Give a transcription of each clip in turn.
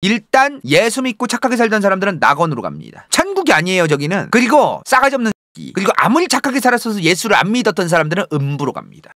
일단 예수 믿고 착하게 살던 사람들은 낙원으로 갑니다. 천국이 아니에요 저기는. 그리고 싸가지 없는 그리고 아무리 착하게 살았어도 예수를 안 믿었던 사람들은 음부로 갑니다.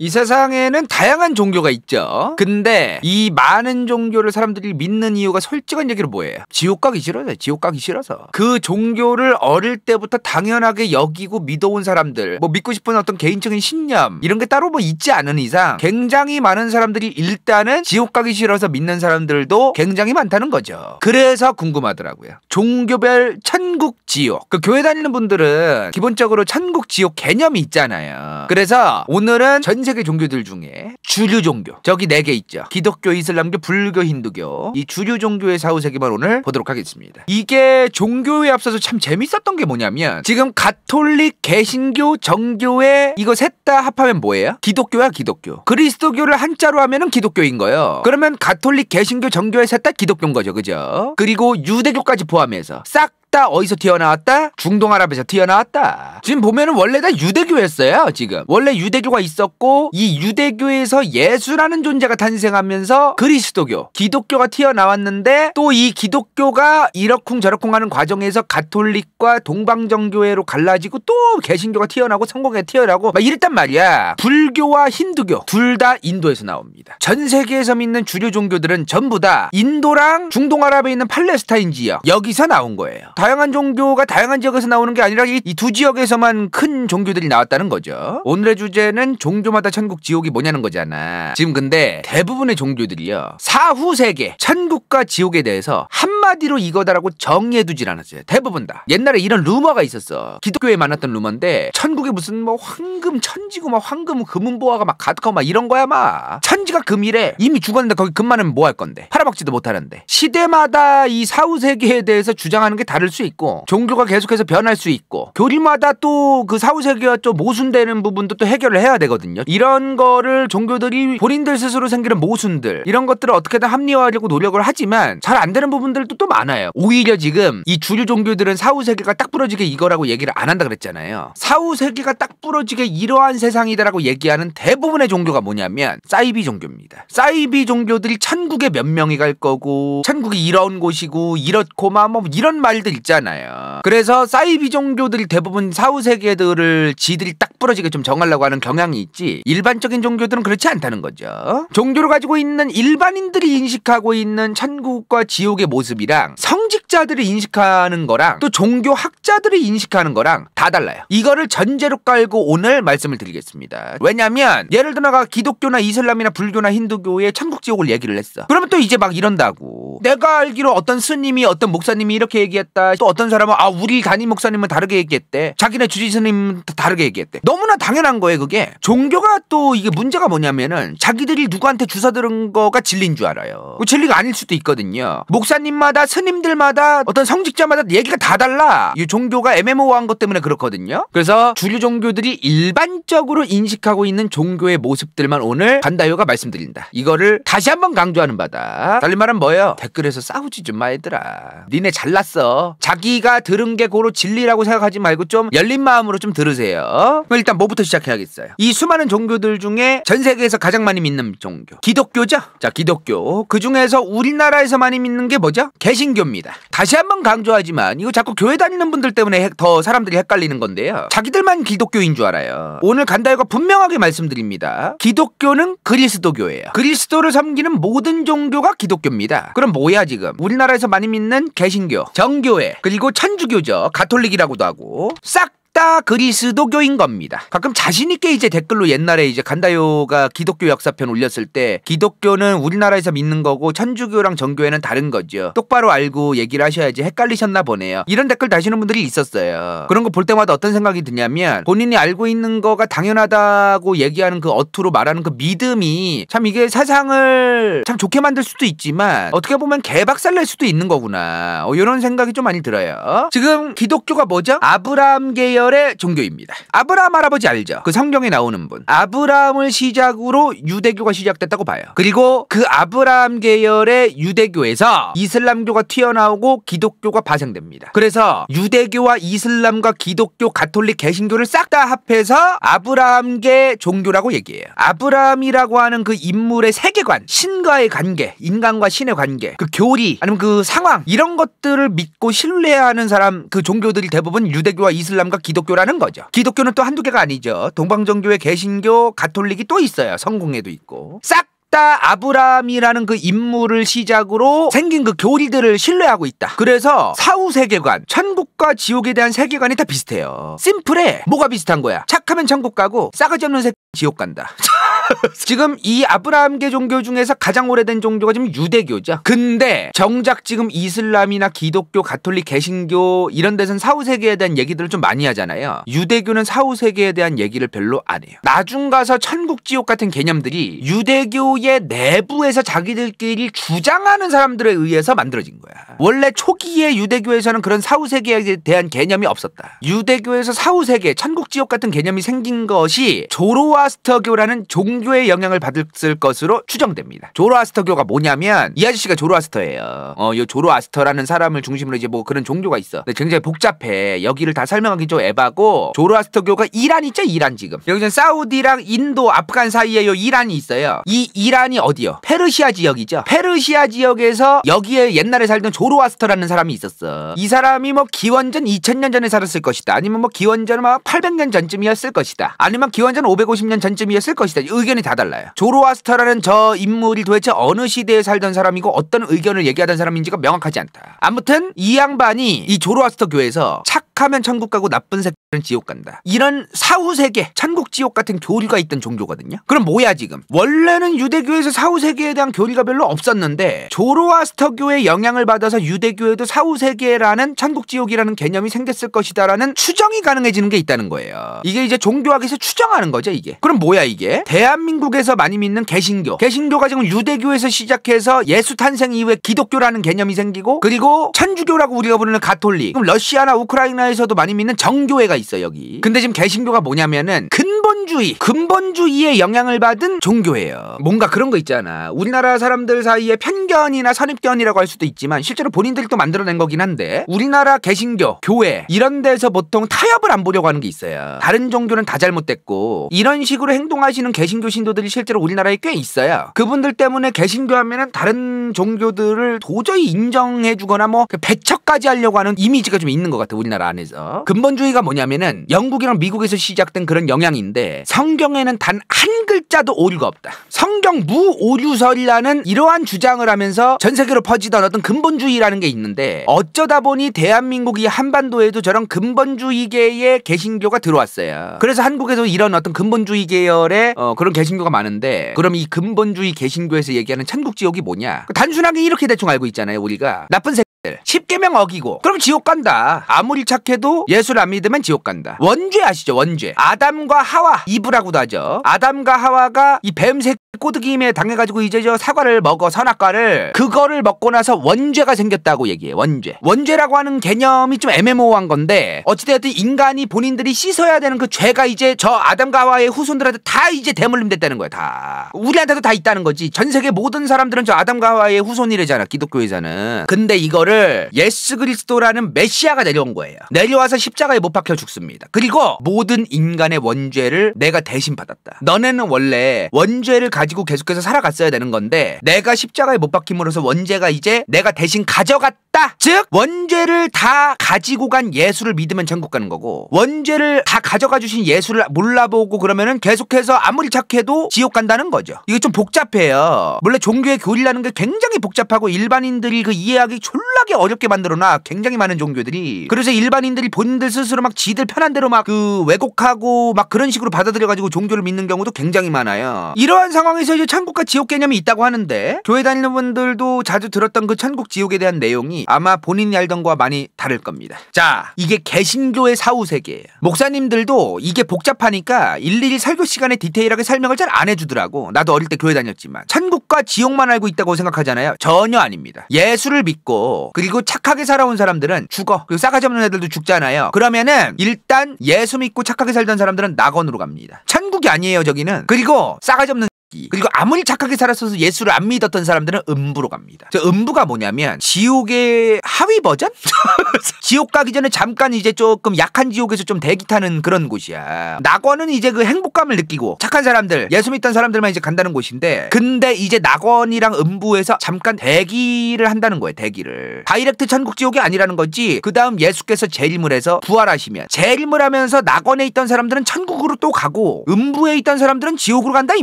이 세상에는 다양한 종교가 있죠. 근데 이 많은 종교를 사람들이 믿는 이유가 솔직한 얘기로 뭐예요? 지옥 가기 싫어서, 지옥 가기 싫어서. 그 종교를 어릴 때부터 당연하게 여기고 믿어온 사람들, 뭐 믿고 싶은 어떤 개인적인 신념, 이런 게 따로 뭐 있지 않은 이상 굉장히 많은 사람들이 일단은 지옥 가기 싫어서 믿는 사람들도 굉장히 많다는 거죠. 그래서 궁금하더라고요. 종교별 천국, 지옥. 그 교회 다니는 분들은 기본적으로 천국, 지옥 개념이 있잖아요. 그래서 오늘은 전 세계 종교들 중에 주류 종교 저기 네 개 있죠. 기독교, 이슬람교, 불교, 힌두교 이 주류 종교의 사후 세계만 오늘 보도록 하겠습니다. 이게 종교에 앞서서 참 재밌었던 게 뭐냐면 지금 가톨릭, 개신교, 정교회 이거 셋 다 합하면 뭐예요? 기독교야 기독교. 그리스도교를 한자로 하면은 기독교인 거예요. 그러면 가톨릭, 개신교, 정교회 셋다 기독교인 거죠, 그죠? 그리고 유대교까지 포함해서 싹 어왔다 어디서 튀어나왔다? 중동 아랍에서 튀어나왔다. 지금 보면은 원래 다 유대교였어요. 지금 원래 유대교가 있었고 이 유대교에서 예수라는 존재가 탄생하면서 그리스도교, 기독교가 튀어나왔는데 또 이 기독교가 이러쿵 저러쿵 하는 과정에서 가톨릭과 동방정교회로 갈라지고 또 개신교가 튀어나고 성공회 튀어나고 막 이랬단 말이야. 불교와 힌두교 둘 다 인도에서 나옵니다. 전 세계에서 믿는 주류 종교들은 전부 다 인도랑 중동 아랍에 있는 팔레스타인 지역 여기서 나온 거예요. 다양한 종교가 다양한 지역에서 나오는 게 아니라 이 두 지역에서만 큰 종교들이 나왔다는 거죠. 오늘의 주제는 종교마다 천국 지옥이 뭐냐는 거잖아. 지금 근데 대부분의 종교들이요. 사후 세계, 천국과 지옥에 대해서 한마디로 이거다라고 정의해 두질 않았어요. 대부분 다. 옛날에 이런 루머가 있었어. 기독교에 많았던 루머인데 천국에 무슨 뭐 황금 천지고 막 황금 금은 보화가 막 가득하고 막 이런 거야 막. 천지가 금이래. 이미 죽었는데 거기 금만은 뭐 할 건데. 팔아먹지도 못하는데. 시대마다 이 사후 세계에 대해서 주장하는 게 다를 다를 수 있고 종교가 계속해서 변할 수 있고 교리마다 또 그 사후세계와 좀 모순되는 부분도 또 해결을 해야 되거든요. 이런 거를 종교들이 본인들 스스로 생기는 모순들 이런 것들을 어떻게든 합리화하려고 노력을 하지만 잘 안 되는 부분들도 또 많아요. 오히려 지금 이 주류 종교들은 사후세계가 딱 부러지게 이거라고 얘기를 안 한다 그랬잖아요. 사후세계가 딱 부러지게 이러한 세상이다라고 얘기하는 대부분의 종교가 뭐냐면 사이비 종교입니다. 사이비 종교들이 천국에 몇 명이 갈 거고 천국이 이런 곳이고 이렇고 막 뭐 이런 말들 있잖아요. 그래서 사이비 종교들이 대부분 사후 세계들을 지들이 딱 부러지게 좀 정하려고 하는 경향이 있지 일반적인 종교들은 그렇지 않다는 거죠. 종교를 가지고 있는 일반인들이 인식하고 있는 천국과 지옥의 모습이랑 성직자들이 인식하는 거랑 또 종교학자들이 인식하는 거랑 다 달라요. 이거를 전제로 깔고 오늘 말씀을 드리겠습니다. 왜냐면 예를 들어가 기독교나 이슬람이나 불교나 힌두교의 천국 지옥을 얘기를 했어. 그러면 또 이제 막 이런다고. 내가 알기로 어떤 스님이 어떤 목사님이 이렇게 얘기했다. 또 어떤 사람은 아 우리 담임 목사님은 다르게 얘기했대. 자기네 주지스님 다르게 얘기했대. 너무나 당연한 거예요 그게. 종교가 또 이게 문제가 뭐냐면은 자기들이 누구한테 주사 들은 거가 진리인 줄 알아요. 그 진리가 아닐 수도 있거든요. 목사님마다 스님들마다 어떤 성직자마다 얘기가 다 달라. 이 종교가 m m o 한것 때문에 그렇거든요. 그래서 주류 종교들이 일반적으로 인식하고 있는 종교의 모습들만 오늘 간다요가 말씀드린다. 이거를 다시 한번 강조하는 바다. 달리 말은 뭐예요? 댓글에서 싸우지 좀 마, 얘들아. 니네 잘났어. 자기가 들은 게 고로 진리라고 생각하지 말고 좀 열린 마음으로 좀 들으세요. 일단 뭐부터 시작해야겠어요? 이 수많은 종교들 중에 전 세계에서 가장 많이 믿는 종교. 기독교죠? 자, 기독교. 그 중에서 우리나라에서 많이 믿는 게 뭐죠? 개신교입니다. 다시 한번 강조하지만 이거 자꾸 교회 다니는 분들 때문에 더 사람들이 헷갈리는 건데요. 자기들만 기독교인 줄 알아요. 오늘 간다이거 분명하게 말씀드립니다. 기독교는 그리스도교예요. 그리스도를 섬기는 모든 종교가 기독교입니다. 그럼 뭐야 지금? 우리나라에서 많이 믿는 개신교, 정교회, 그리고 천주교죠 가톨릭이라고도 하고 싹다 그리스도교인 겁니다. 가끔 자신 있게 이제 댓글로 옛날에 이제 간다요가 기독교 역사편 올렸을 때 기독교는 우리나라에서 믿는 거고 천주교랑 정교회는 다른 거죠. 똑바로 알고 얘기를 하셔야지 헷갈리셨나 보네요. 이런 댓글 다시는 분들이 있었어요. 그런 거 볼 때마다 어떤 생각이 드냐면 본인이 알고 있는 거가 당연하다고 얘기하는 그 어투로 말하는 그 믿음이 참 이게 세상을 참 좋게 만들 수도 있지만 어떻게 보면 개박살 낼 수도 있는 거구나. 어, 이런 생각이 좀 많이 들어요. 지금 기독교가 뭐죠? 아브라함 계열 계열의 종교입니다. 아브라함 할아버지 알죠? 그 성경에 나오는 분. 아브라함을 시작으로 유대교가 시작됐다고 봐요. 그리고 그 아브라함 계열의 유대교에서 이슬람교가 튀어나오고 기독교가 파생됩니다. 그래서 유대교와 이슬람과 기독교, 가톨릭, 개신교를 싹 다 합해서 아브라함계 종교라고 얘기해요. 아브라함이라고 하는 그 인물의 세계관, 신과의 관계, 인간과 신의 관계, 그 교리, 아니면 그 상황 이런 것들을 믿고 신뢰하는 사람 그 종교들이 대부분 유대교와 이슬람과 기독교라는 거죠. 기독교는 또 한두 개가 아니죠. 동방정교회 개신교, 가톨릭이 또 있어요. 성공회도 있고. 싹! 다 아브라함이라는 그 인물을 시작으로 생긴 그 교리들을 신뢰하고 있다. 그래서 사후 세계관, 천국과 지옥에 대한 세계관이 다 비슷해요. 심플해. 뭐가 비슷한 거야? 착하면 천국 가고 싸가지 없는 새 지옥 간다. 지금 이 아브라함계 종교 중에서 가장 오래된 종교가 지금 유대교죠. 근데 정작 지금 이슬람이나 기독교, 가톨릭, 개신교 이런 데서는 사후 세계에 대한 얘기들을 좀 많이 하잖아요. 유대교는 사후 세계에 대한 얘기를 별로 안 해요. 나중 가서 천국 지옥 같은 개념들이 유대교의 내부에서 자기들끼리 주장하는 사람들에 의해서 만들어진 거야. 원래 초기에 유대교에서는 그런 사후 세계에 대한 개념이 없었다. 유대교에서 사후 세계, 천국 지옥 같은 개념이 생긴 것이 조로아스터교라는 종교 힌두교의 영향을 받았을 것으로 추정됩니다. 조로아스터교가 뭐냐면 이 아저씨가 조로아스터예요. 어, 이 조로아스터라는 사람을 중심으로 이제 뭐 그런 종교가 있어. 굉장히 복잡해. 여기를 다 설명하기 좀 에바고 조로아스터교가 이란 있죠? 이란 지금. 여기는 사우디랑 인도, 아프간 사이에 요 이란이 있어요. 이 이란이 어디요? 페르시아 지역이죠. 페르시아 지역에서 여기에 옛날에 살던 조로아스터라는 사람이 있었어. 이 사람이 뭐 기원전 2000년 전에 살았을 것이다. 아니면 뭐 기원전 800년 전쯤이었을 것이다. 아니면 기원전 550년 전쯤이었을 것이다. 의견 의견이 다 달라요. 조로아스터라는 저 인물이 도대체 어느 시대에 살던 사람이고 어떤 의견을 얘기하던 사람인지가 명확하지 않다. 아무튼 이 양반이 이 조로아스터 교회에서 착 착하면 천국 가고 나쁜 새끼는 지옥 간다. 이런 사후세계, 천국 지옥 같은 교리가 있던 종교거든요. 그럼 뭐야 지금? 원래는 유대교에서 사후세계에 대한 교리가 별로 없었는데 조로아스터교의 영향을 받아서 유대교에도 사후세계라는 천국 지옥이라는 개념이 생겼을 것이다라는 추정이 가능해지는 게 있다는 거예요. 이게 이제 종교학에서 추정하는 거죠 이게. 그럼 뭐야 이게? 대한민국에서 많이 믿는 개신교. 개신교가 지금 유대교에서 시작해서 예수 탄생 이후에 기독교라는 개념이 생기고 그리고 천주교라고 우리가 부르는 가톨릭. 그럼 러시아나 우크라이나 우리나라에서도 많이 믿는 정교회가 있어 여기. 근데 지금 개신교가 뭐냐면은 근본주의, 근본주의의 영향을 받은 종교예요. 뭔가 그런 거 있잖아. 우리나라 사람들 사이에 편견이나 선입견이라고 할 수도 있지만 실제로 본인들이 또 만들어낸 거긴 한데 우리나라 개신교, 교회 이런 데서 보통 타협을 안 보려고 하는 게 있어요. 다른 종교는 다 잘못됐고 이런 식으로 행동하시는 개신교 신도들이 실제로 우리나라에 꽤 있어요. 그분들 때문에 개신교 하면은 다른 종교들을 도저히 인정해주거나 뭐 그 배척까지 하려고 하는 이미지가 좀 있는 것 같아 우리나라 안에. 안에서 근본주의가 뭐냐면은 영국이랑 미국에서 시작된 그런 영향인데 성경에는 단 한 글자도 오류가 없다. 성경 무오류설이라는 이러한 주장을 하면서 전 세계로 퍼지던 어떤 근본주의라는 게 있는데 어쩌다 보니 대한민국 이 한반도에도 저런 근본주의계의 개신교가 들어왔어요. 그래서 한국에도 이런 어떤 근본주의 계열의 어, 그런 개신교가 많은데 그럼 이 근본주의 개신교에서 얘기하는 천국지옥이 뭐냐? 단순하게 이렇게 대충 알고 있잖아요 우리가 나쁜 새 인간들. 10개명 어기고 그럼 지옥 간다. 아무리 착해도 예수를 안 믿으면 지옥 간다. 원죄 아시죠? 원죄. 아담과 하와 이브라고도 하죠. 아담과 하와가 이뱀 새끼 꼬드김에 당해가지고 이제 저 사과를 먹어 선악과를 그거를 먹고 나서 원죄가 생겼다고 얘기해 원죄 원죄라고 하는 개념이 좀 애매모호한 건데 어찌되었든 인간이 본인들이 씻어야 되는 그 죄가 이제 저아담가와의 후손들한테 다 이제 대물림 됐다는 거야 다 우리한테도 다 있다는 거지 전 세계 모든 사람들은 저아담가와의 후손이래잖아 기독교에서는 근데 이거를 예수 그리스도라는 메시아가 내려온 거예요 내려와서 십자가에 못 박혀 죽습니다 그리고 모든 인간의 원죄를 내가 대신 받았다 너네는 원래 원죄를 가지 고 가지고 계속해서 살아갔어야 되는 건데 내가 십자가에 못 박힘으로써 원죄가 이제 내가 대신 가져갔다. 즉 원죄를 다 가지고 간 예수를 믿으면 천국 가는 거고 원죄를 다 가져가 주신 예수를 몰라보고 그러면은 계속해서 아무리 착해도 지옥 간다는 거죠. 이게 좀 복잡해요. 원래 종교의 교리라는 게 굉장히 복잡하고 일반인들이 그 이해하기 졸라게 어렵게 만들어놔. 굉장히 많은 종교들이. 그래서 일반인들이 본인들 스스로 막 지들 편한 대로 막 그 왜곡하고 막 그런 식으로 받아들여가지고 종교를 믿는 경우도 굉장히 많아요. 이러한 상황 상황에서 이제 천국과 지옥 개념이 있다고 하는데 교회 다니는 분들도 자주 들었던 그 천국 지옥에 대한 내용이 아마 본인이 알던 거와 많이 다를 겁니다. 자, 이게 개신교의 사후 세계예요. 목사님들도 이게 복잡하니까 일일이 설교 시간에 디테일하게 설명을 잘 안 해주더라고. 나도 어릴 때 교회 다녔지만 천국과 지옥만 알고 있다고 생각하잖아요. 전혀 아닙니다. 예수를 믿고 그리고 착하게 살아온 사람들은 죽어. 그리고 싸가지 없는 애들도 죽잖아요. 그러면은 일단 예수 믿고 착하게 살던 사람들은 낙원으로 갑니다. 천국이 아니에요 저기는. 그리고 싸가지 없는 악기 그리고 아무리 착하게 살았어도 예수를 안 믿었던 사람들은 음부로 갑니다. 저 음부가 뭐냐면 지옥의 하위 버전? 지옥 가기 전에 잠깐 이제 조금 약한 지옥에서 좀 대기 타는 그런 곳이야. 낙원은 이제 그 행복감을 느끼고 착한 사람들 예수 믿던 사람들만 이제 간다는 곳인데 근데 이제 낙원이랑 음부에서 잠깐 대기를 한다는 거예요. 대기를 다이렉트 천국 지옥이 아니라는 거지. 그 다음 예수께서 재림을 해서 부활하시면 재림을 하면서 낙원에 있던 사람들은 천국으로 또 가고 음부에 있던 사람들은 지옥으로 간다 이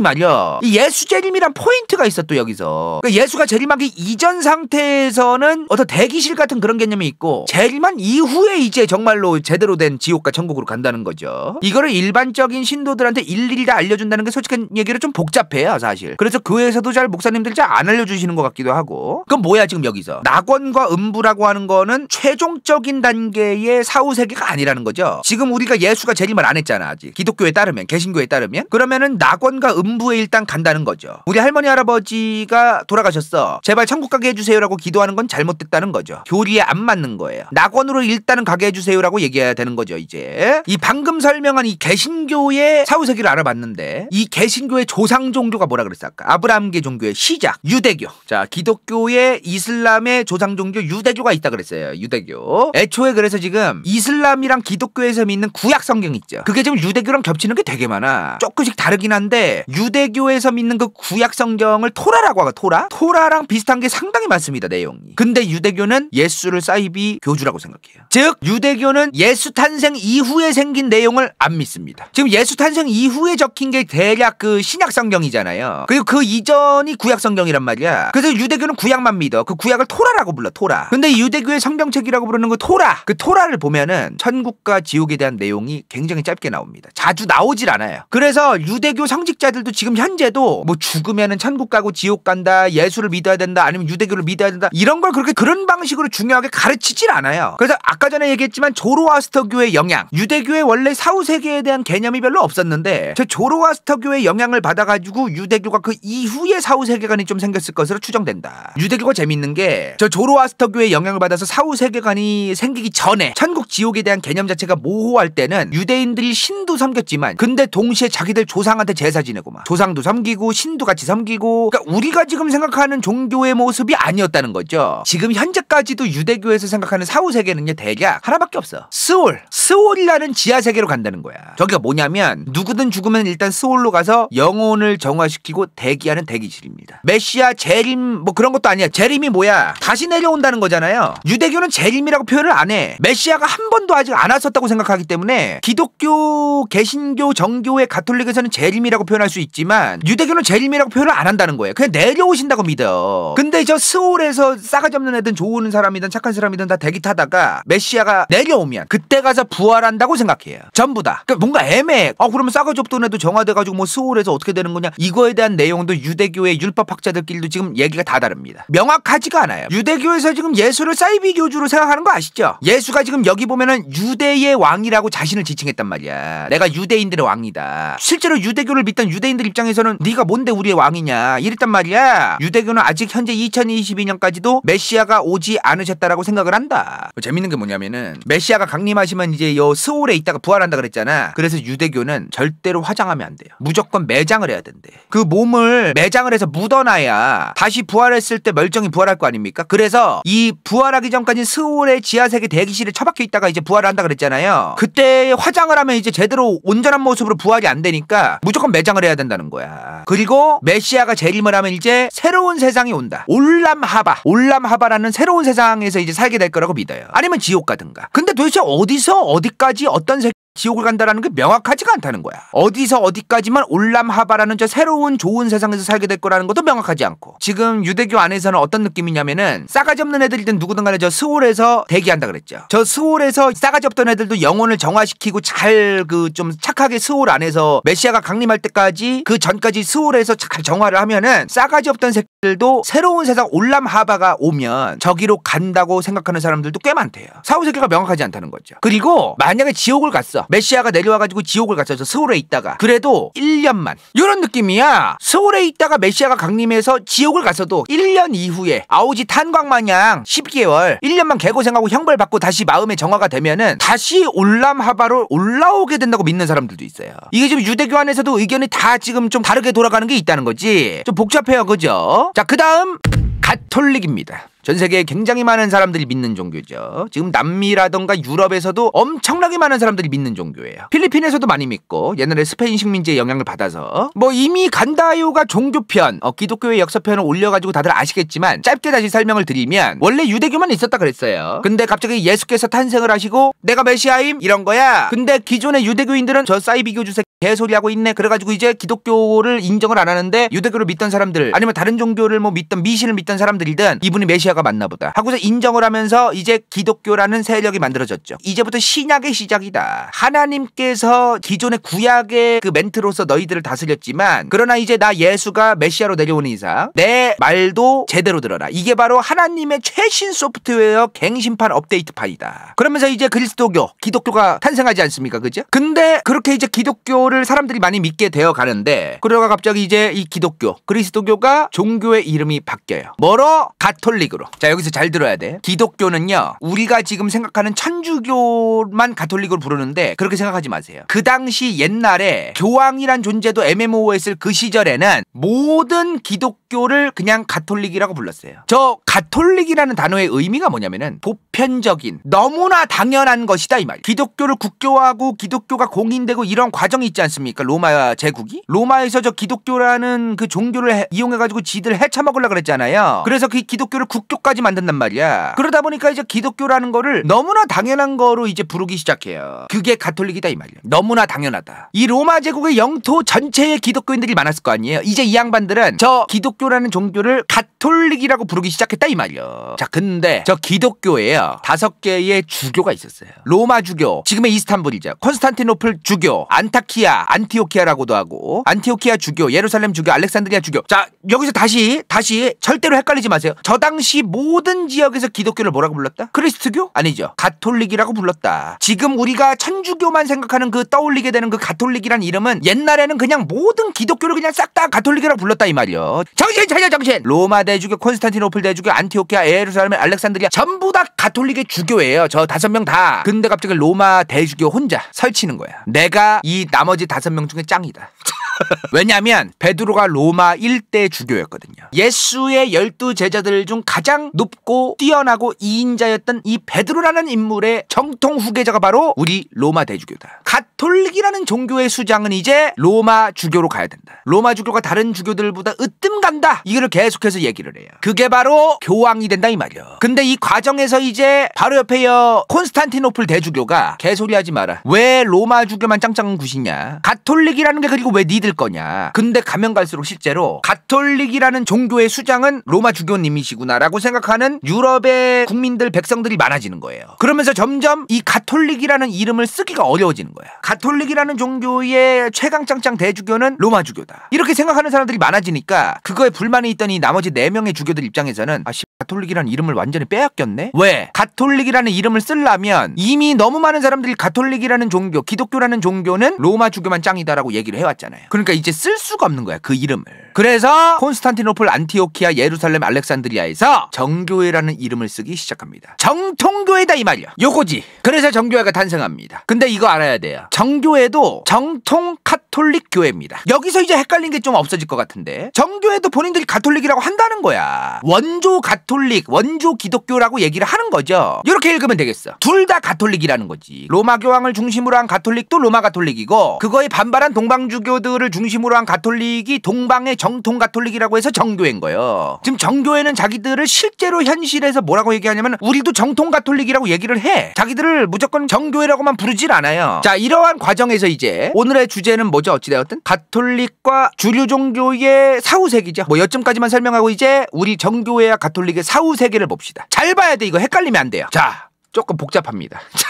말이야. 이 예수 재림이란 포인트가 있어 또 여기서. 그러니까 예수가 재림하기 이전 상태에서는 어떤 대기실 같은 그런 개념이 있고 재림한 이후에 이제 정말로 제대로 된 지옥과 천국으로 간다는 거죠. 이거를 일반적인 신도들한테 일일이 다 알려준다는 게 솔직한 얘기로 좀 복잡해요 사실. 그래서 교회에서도 잘 목사님들 잘 안 알려주시는 것 같기도 하고. 그럼 뭐야 지금 여기서. 낙원과 음부라고 하는 거는 최종적인 단계의 사후세계가 아니라는 거죠. 지금 우리가 예수가 재림을 안 했잖아 아직. 기독교에 따르면 개신교에 따르면 그러면은 낙원과 음부의 일단 그냥 간다는 거죠. 우리 할머니 할아버지가 돌아가셨어. 제발 천국 가게 해주세요라고 기도하는 건 잘못됐다는 거죠. 교리에 안 맞는 거예요. 낙원으로 일단은 가게 해주세요라고 얘기해야 되는 거죠 이제. 이 방금 설명한 이 개신교의 사후세계를 알아봤는데 이 개신교의 조상 종교가 뭐라 그랬어 아까 아브라함계 종교의 시작 유대교. 자 기독교의 이슬람의 조상 종교 유대교가 있다 그랬어요 유대교. 애초에 그래서 지금 이슬람이랑 기독교에서 믿는 구약 성경 있죠. 그게 지금 유대교랑 겹치는 게 되게 많아. 조금씩 다르긴 한데 유대교의 기독교에서 믿는 그 구약 성경을 토라라고 하고 토라? 토라랑 비슷한 게 상당히 많습니다 내용이. 근데 유대교는 예수를 사이비 교주라고 생각해요. 즉 유대교는 예수 탄생 이후에 생긴 내용을 안 믿습니다. 지금 예수 탄생 이후에 적힌 게 대략 그 신약 성경이잖아요. 그리고 그 이전이 구약 성경이란 말이야. 그래서 유대교는 구약만 믿어. 그 구약을 토라라고 불러 토라. 근데 유대교의 성경책이라고 부르는 그 토라. 그 토라를 보면은 천국과 지옥에 대한 내용이 굉장히 짧게 나옵니다. 자주 나오질 않아요. 그래서 유대교 성직자들도 지금 현재 실제도 뭐 죽으면은 천국 가고 지옥 간다, 예수를 믿어야 된다, 아니면 유대교를 믿어야 된다 이런 걸 그렇게 그런 방식으로 중요하게 가르치질 않아요. 그래서 아까 전에 얘기했지만 조로아스터교의 영향, 유대교의 원래 사후 세계에 대한 개념이 별로 없었는데 저 조로아스터교의 영향을 받아가지고 유대교가 그 이후에 사후 세계관이 좀 생겼을 것으로 추정된다. 유대교가 재밌는 게 저 조로아스터교의 영향을 받아서 사후 세계관이 생기기 전에 천국 지옥에 대한 개념 자체가 모호할 때는 유대인들이 신도 섬겼지만 근데 동시에 자기들 조상한테 제사 지내고 막 조상도 섬 섬기고 신도 같이 섬기고 그러니까 우리가 지금 생각하는 종교의 모습이 아니었다는 거죠. 지금 현재까지도 유대교에서 생각하는 사후 세계는요 대략 하나밖에 없어. 스올, 스올이라는 지하 세계로 간다는 거야. 저기가 뭐냐면 누구든 죽으면 일단 스올로 가서 영혼을 정화시키고 대기하는 대기실입니다. 메시아, 재림 뭐 그런 것도 아니야. 재림이 뭐야? 다시 내려온다는 거잖아요. 유대교는 재림이라고 표현을 안 해. 메시아가 한 번도 아직 안 왔었다고 생각하기 때문에 기독교, 개신교, 정교의 가톨릭에서는 재림이라고 표현할 수 있지만 유대교는 재림이라고 표현을 안 한다는 거예요. 그냥 내려오신다고 믿어요. 근데 저서울에서 싸가지 없는 애든 좋은 사람이든 착한 사람이든 다 대기 타다가 메시아가 내려오면 그때 가서 부활한다고 생각해요. 전부 다. 그러니까 뭔가 애매해. 아 그러면 싸가지 없던 애도 정화돼가지고 뭐서울에서 어떻게 되는 거냐. 이거에 대한 내용도 유대교의 율법학자들끼리도 지금 얘기가 다 다릅니다. 명확하지가 않아요. 유대교에서 지금 예수를 사이비 교주로 생각하는 거 아시죠? 예수가 지금 여기 보면은 유대의 왕이라고 자신을 지칭했단 말이야. 내가 유대인들의 왕이다. 실제로 유대교를 믿던 유대인들 입장에서는 그러면은 네가 뭔데 우리의 왕이냐 이랬단 말이야. 유대교는 아직 현재 2022년까지도 메시아가 오지 않으셨다라고 생각을 한다. 재밌는 게 뭐냐면은 메시아가 강림하시면 이제 요 스올에 있다가 부활한다 그랬잖아. 그래서 유대교는 절대로 화장하면 안 돼요. 무조건 매장을 해야 된대. 그 몸을 매장을 해서 묻어놔야 다시 부활했을 때 멀쩡히 부활할 거 아닙니까? 그래서 이 부활하기 전까지 스올의 지하세계 대기실에 처박혀 있다가 이제 부활을 한다 그랬잖아요. 그때 화장을 하면 이제 제대로 온전한 모습으로 부활이 안 되니까 무조건 매장을 해야 된다는 거야. 그리고 메시아가 재림을 하면 이제 새로운 세상이 온다. 올람하바, 올람하바라는 새로운 세상에서 이제 살게 될 거라고 믿어요. 아니면 지옥 가든가. 근데 도대체 어디서 어디까지 어떤 세 지옥을 간다라는 게 명확하지가 않다는 거야. 어디서 어디까지만 올람하바라는 저 새로운 좋은 세상에서 살게 될 거라는 것도 명확하지 않고 지금 유대교 안에서는 어떤 느낌이냐면은 싸가지 없는 애들이든 누구든 간에 저 스올에서 대기한다 그랬죠. 저 스올에서 싸가지 없던 애들도 영혼을 정화시키고 잘 그 좀 착하게 스올 안에서 메시아가 강림할 때까지 그 전까지 스올에서 잘 정화를 하면은 싸가지 없던 새 사람들도 새로운 세상 올람 하바가 오면 저기로 간다고 생각하는 사람들도 꽤 많대요. 사후세계가 명확하지 않다는 거죠. 그리고 만약에 지옥을 갔어. 메시아가 내려와가지고 지옥을 갔어. 서울에 있다가 그래도 1년만 이런 느낌이야. 서울에 있다가 메시아가 강림해서 지옥을 갔어도 1년 이후에 아우지 탄광 마냥 10개월 1년만 개고생하고 형벌 받고 다시 마음의 정화가 되면은 다시 올람 하바로 올라오게 된다고 믿는 사람들도 있어요. 이게 지금 유대교 안에서도 의견이 다 지금 좀 다르게 돌아가는 게 있다는 거지. 좀 복잡해요, 그죠? 자, 그 다음 가톨릭입니다. 전 세계에 굉장히 많은 사람들이 믿는 종교죠. 지금 남미라던가 유럽에서도 엄청나게 많은 사람들이 믿는 종교예요. 필리핀에서도 많이 믿고 옛날에 스페인 식민지의 영향을 받아서 뭐 이미 간다요가 종교편, 어, 기독교의 역사편을 올려가지고 다들 아시겠지만 짧게 다시 설명을 드리면 원래 유대교만 있었다 그랬어요. 근데 갑자기 예수께서 탄생을 하시고 내가 메시아임 이런 거야. 근데 기존의 유대교인들은 저 사이비교 주세 개소리하고 있네. 그래가지고 이제 기독교를 인정을 안 하는데 유대교를 믿던 사람들 아니면 다른 종교를 뭐 믿던 미신을 믿던 사람들이든 이분이 메시아 목자가 맞나 보다 하고서 인정을 하면서 이제 기독교라는 세력이 만들어졌죠. 이제부터 신약의 시작이다. 하나님께서 기존의 구약의 그 멘트로서 너희들을 다스렸지만 그러나 이제 나 예수가 메시아로 내려오는 이상 내 말도 제대로 들어라. 이게 바로 하나님의 최신 소프트웨어 갱신판 업데이트 파이다. 그러면서 이제 그리스도교, 기독교가 탄생하지 않습니까? 그죠? 근데 그렇게 이제 기독교를 사람들이 많이 믿게 되어 가는데 그러다가 갑자기 이제 이 기독교, 그리스도교가 종교의 이름이 바뀌어요. 뭐로? 가톨릭으로. 기독교로. 자 여기서 잘 들어야 돼. 기독교는요 우리가 지금 생각하는 천주교만 가톨릭으로 부르는데 그렇게 생각하지 마세요. 그 당시 옛날에 교황이란 존재도 MMO였을 그 시절에는 모든 기독교를 그냥 가톨릭이라고 불렀어요. 저 가톨릭이라는 단어의 의미가 뭐냐면은 보편적인 너무나 당연한 것이다 이 말. 기독교를 국교하고 기독교가 공인되고 이런 과정이 있지 않습니까? 로마 제국이 로마에서 저 기독교라는 그 종교를 이용해가지고 지들 해쳐먹으려 고 그랬잖아요. 그래서 그 기독교를 국교 기독교까지 만든단 말이야. 그러다 보니까 이제 기독교라는 거를 너무나 당연한 거로 이제 부르기 시작해요. 그게 가톨릭이다 이 말이야. 너무나 당연하다. 이 로마 제국의 영토 전체에 기독교인들이 많았을 거 아니에요. 이제 이 양반들은 저 기독교라는 종교를 갓 가톨릭이라고 부르기 시작했다 이 말이요. 자 근데 저 기독교에요 다섯 개의 주교가 있었어요. 로마 주교, 지금의 이스탄불이죠. 콘스탄티노플 주교, 안타키아, 안티오키아라고도 하고 안티오키아 주교, 예루살렘 주교, 알렉산드리아 주교. 자 여기서 다시 다시 절대로 헷갈리지 마세요. 저 당시 모든 지역에서 기독교를 뭐라고 불렀다? 크리스트교? 아니죠. 가톨릭이라고 불렀다. 지금 우리가 천주교만 생각하는 그 떠올리게 되는 그 가톨릭이란 이름은 옛날에는 그냥 모든 기독교를 그냥 싹 다 가톨릭이라고 불렀다 이 말이요. 정신 차려 정신. 로마 대 대주교, 콘스탄티노플 대주교, 안티오키아, 에루살렘, 알렉산드리아 전부 다 가톨릭의 주교예요. 저 다섯 명 다. 근데 갑자기 로마 대주교 혼자 설치는 거야. 내가 이 나머지 다섯 명 중에 짱이다. 왜냐하면 베드로가 로마 1대 주교였거든요. 예수의 열두 제자들 중 가장 높고 뛰어나고 2인자였던 이 베드로라는 인물의 정통 후계자가 바로 우리 로마 대주교다. 가톨릭이라는 종교의 수장은 이제 로마 주교로 가야 된다. 로마 주교가 다른 주교들보다 으뜸 간다. 이거를 계속해서 얘기를 해요. 그게 바로 교황이 된다 이 말이야. 근데 이 과정에서 이제 바로 옆에 요 콘스탄티노플 대주교가 개소리하지 마라. 왜 로마 주교만 짱짱 구시냐. 가톨릭이라는 게 그리고 왜 니들 들 거냐. 근데 가면 갈수록 실제로 가톨릭이라는 종교의 수장은 로마 주교님이시구나라고 생각하는 유럽의 국민들 백성들이 많아지는 거예요. 그러면서 점점 이 가톨릭이라는 이름을 쓰기가 어려워지는 거야. 가톨릭이라는 종교의 최강짱짱 대주교는 로마 주교다. 이렇게 생각하는 사람들이 많아지니까 그거에 불만이 있던 이 나머지 4명의 주교들 입장에서는 아 씨, 가톨릭이라는 이름을 완전히 빼앗겼네. 왜? 가톨릭이라는 이름을 쓰려면 이미 너무 많은 사람들이 가톨릭이라는 종교, 기독교라는 종교는 로마 주교만 짱이다라고 얘기를 해왔잖아요. 그러니까 이제 쓸 수가 없는 거야 그 이름을. 그래서 콘스탄티노플, 안티오키아, 예루살렘, 알렉산드리아에서 정교회라는 이름을 쓰기 시작합니다. 정통교회다 이 말이야. 요거지. 그래서 정교회가 탄생합니다. 근데 이거 알아야 돼요. 정교회도 정통 카톨릭 교회입니다. 여기서 이제 헷갈린 게 좀 없어질 것 같은데 정교회도 본인들이 가톨릭이라고 한다는 거야. 원조 가톨릭, 원조 기독교라고 얘기를 하는 거죠. 이렇게 읽으면 되겠어. 둘 다 가톨릭이라는 거지. 로마 교황을 중심으로 한 가톨릭도 로마 가톨릭이고 그거에 반발한 동방주교들을 종교를 중심으로 한 가톨릭이 동방의 정통 가톨릭이라고 해서 정교회인 거예요. 지금 정교회는 자기들을 실제로 현실에서 뭐라고 얘기하냐면 우리도 정통 가톨릭이라고 얘기를 해. 자기들을 무조건 정교회라고만 부르질 않아요. 자 이러한 과정에서 이제 오늘의 주제는 뭐죠? 어찌되었든 가톨릭과 주류 종교의 사후세계죠. 뭐 여쯤까지만 설명하고 이제 우리 정교회와 가톨릭의 사후세계를 봅시다. 잘 봐야 돼 이거 헷갈리면 안 돼요. 자 조금 복잡합니다. 자.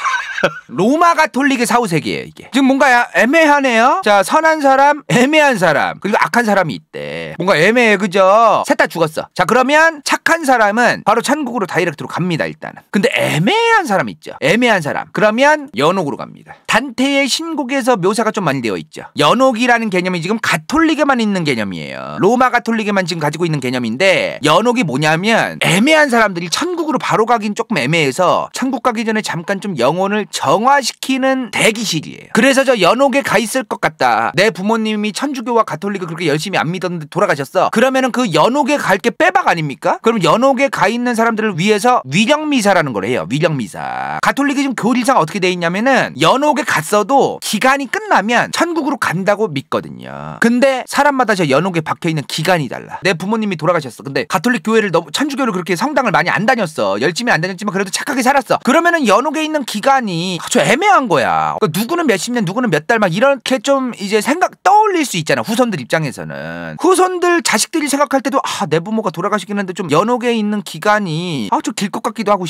로마 가톨릭의 사후세계예요 이게 지금 뭔가 애매하네요 자 선한 사람 애매한 사람 그리고 악한 사람이 있대 뭔가 애매해 그죠 셋 다 죽었어 자 그러면 착한 사람은 바로 천국으로 다이렉트로 갑니다 일단은 근데 애매한 사람 있죠 애매한 사람 그러면 연옥으로 갑니다 단테의 신곡에서 묘사가 좀 많이 되어 있죠 연옥이라는 개념이 지금 가톨릭에만 있는 개념이에요 로마 가톨릭에만 지금 가지고 있는 개념인데 연옥이 뭐냐면 애매한 사람들이 천국으로 바로 가긴 조금 애매해서 천국 가기 전에 잠깐 좀 영혼을 정화시키는 대기실이에요. 그래서 저 연옥에 가 있을 것 같다. 내 부모님이 천주교와 가톨릭을 그렇게 열심히 안 믿었는데 돌아가셨어. 그러면은 그 연옥에 갈 게 빼박 아닙니까? 그럼 연옥에 가 있는 사람들을 위해서 위령미사라는 걸 해요. 위령미사. 가톨릭이 지금 교리상 어떻게 돼 있냐면은 연옥에 갔어도 기간이 끝나면 천국으로 간다고 믿거든요. 근데 사람마다 저 연옥에 박혀 있는 기간이 달라. 내 부모님이 돌아가셨어. 근데 가톨릭 교회를 너무 천주교를 그렇게 성당을 많이 안 다녔어. 열심히 안 다녔지만 그래도 착하게 살았어. 그러면은 연옥에 있는 기간이 기준이 아주 애매한 거야. 그러니까 누구는 몇십 년, 누구는 몇 달 막 이렇게 좀 이제 생각 떠올릴 수 있잖아. 후손들 입장에서는 후손들 자식들이 생각할 때도 아 내 부모가 돌아가시긴 했는데 좀 연옥에 있는 기간이 아주길 것 같기도 하고.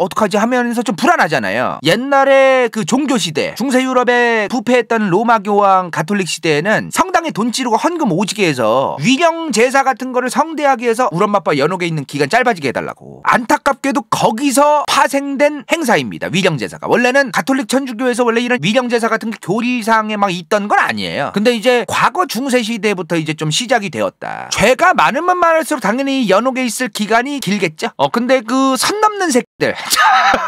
어떡하지 하면서 좀 불안하잖아요. 옛날에 그 종교 시대 중세 유럽에 부패했던 로마 교황 가톨릭 시대에는 성당에 돈 찌르고 헌금 오지게 해서 위령 제사 같은 거를 성대하기 위해서 우리 엄마 아빠 연옥에 있는 기간 짧아지게 해달라고. 안타깝게도 거기서 파생된 행사입니다. 위령 제사가 원래는 가톨릭 천주교에서 원래 이런 위령 제사 같은 게 교리상에 막 있던 건 아니에요. 근데 이제 과거 중세 시대부터 이제 좀 시작이 되었다. 죄가 많으면 많을수록 당연히 연옥에 있을 기간이 길겠죠. 어 근데 그 선 넘는 새끼들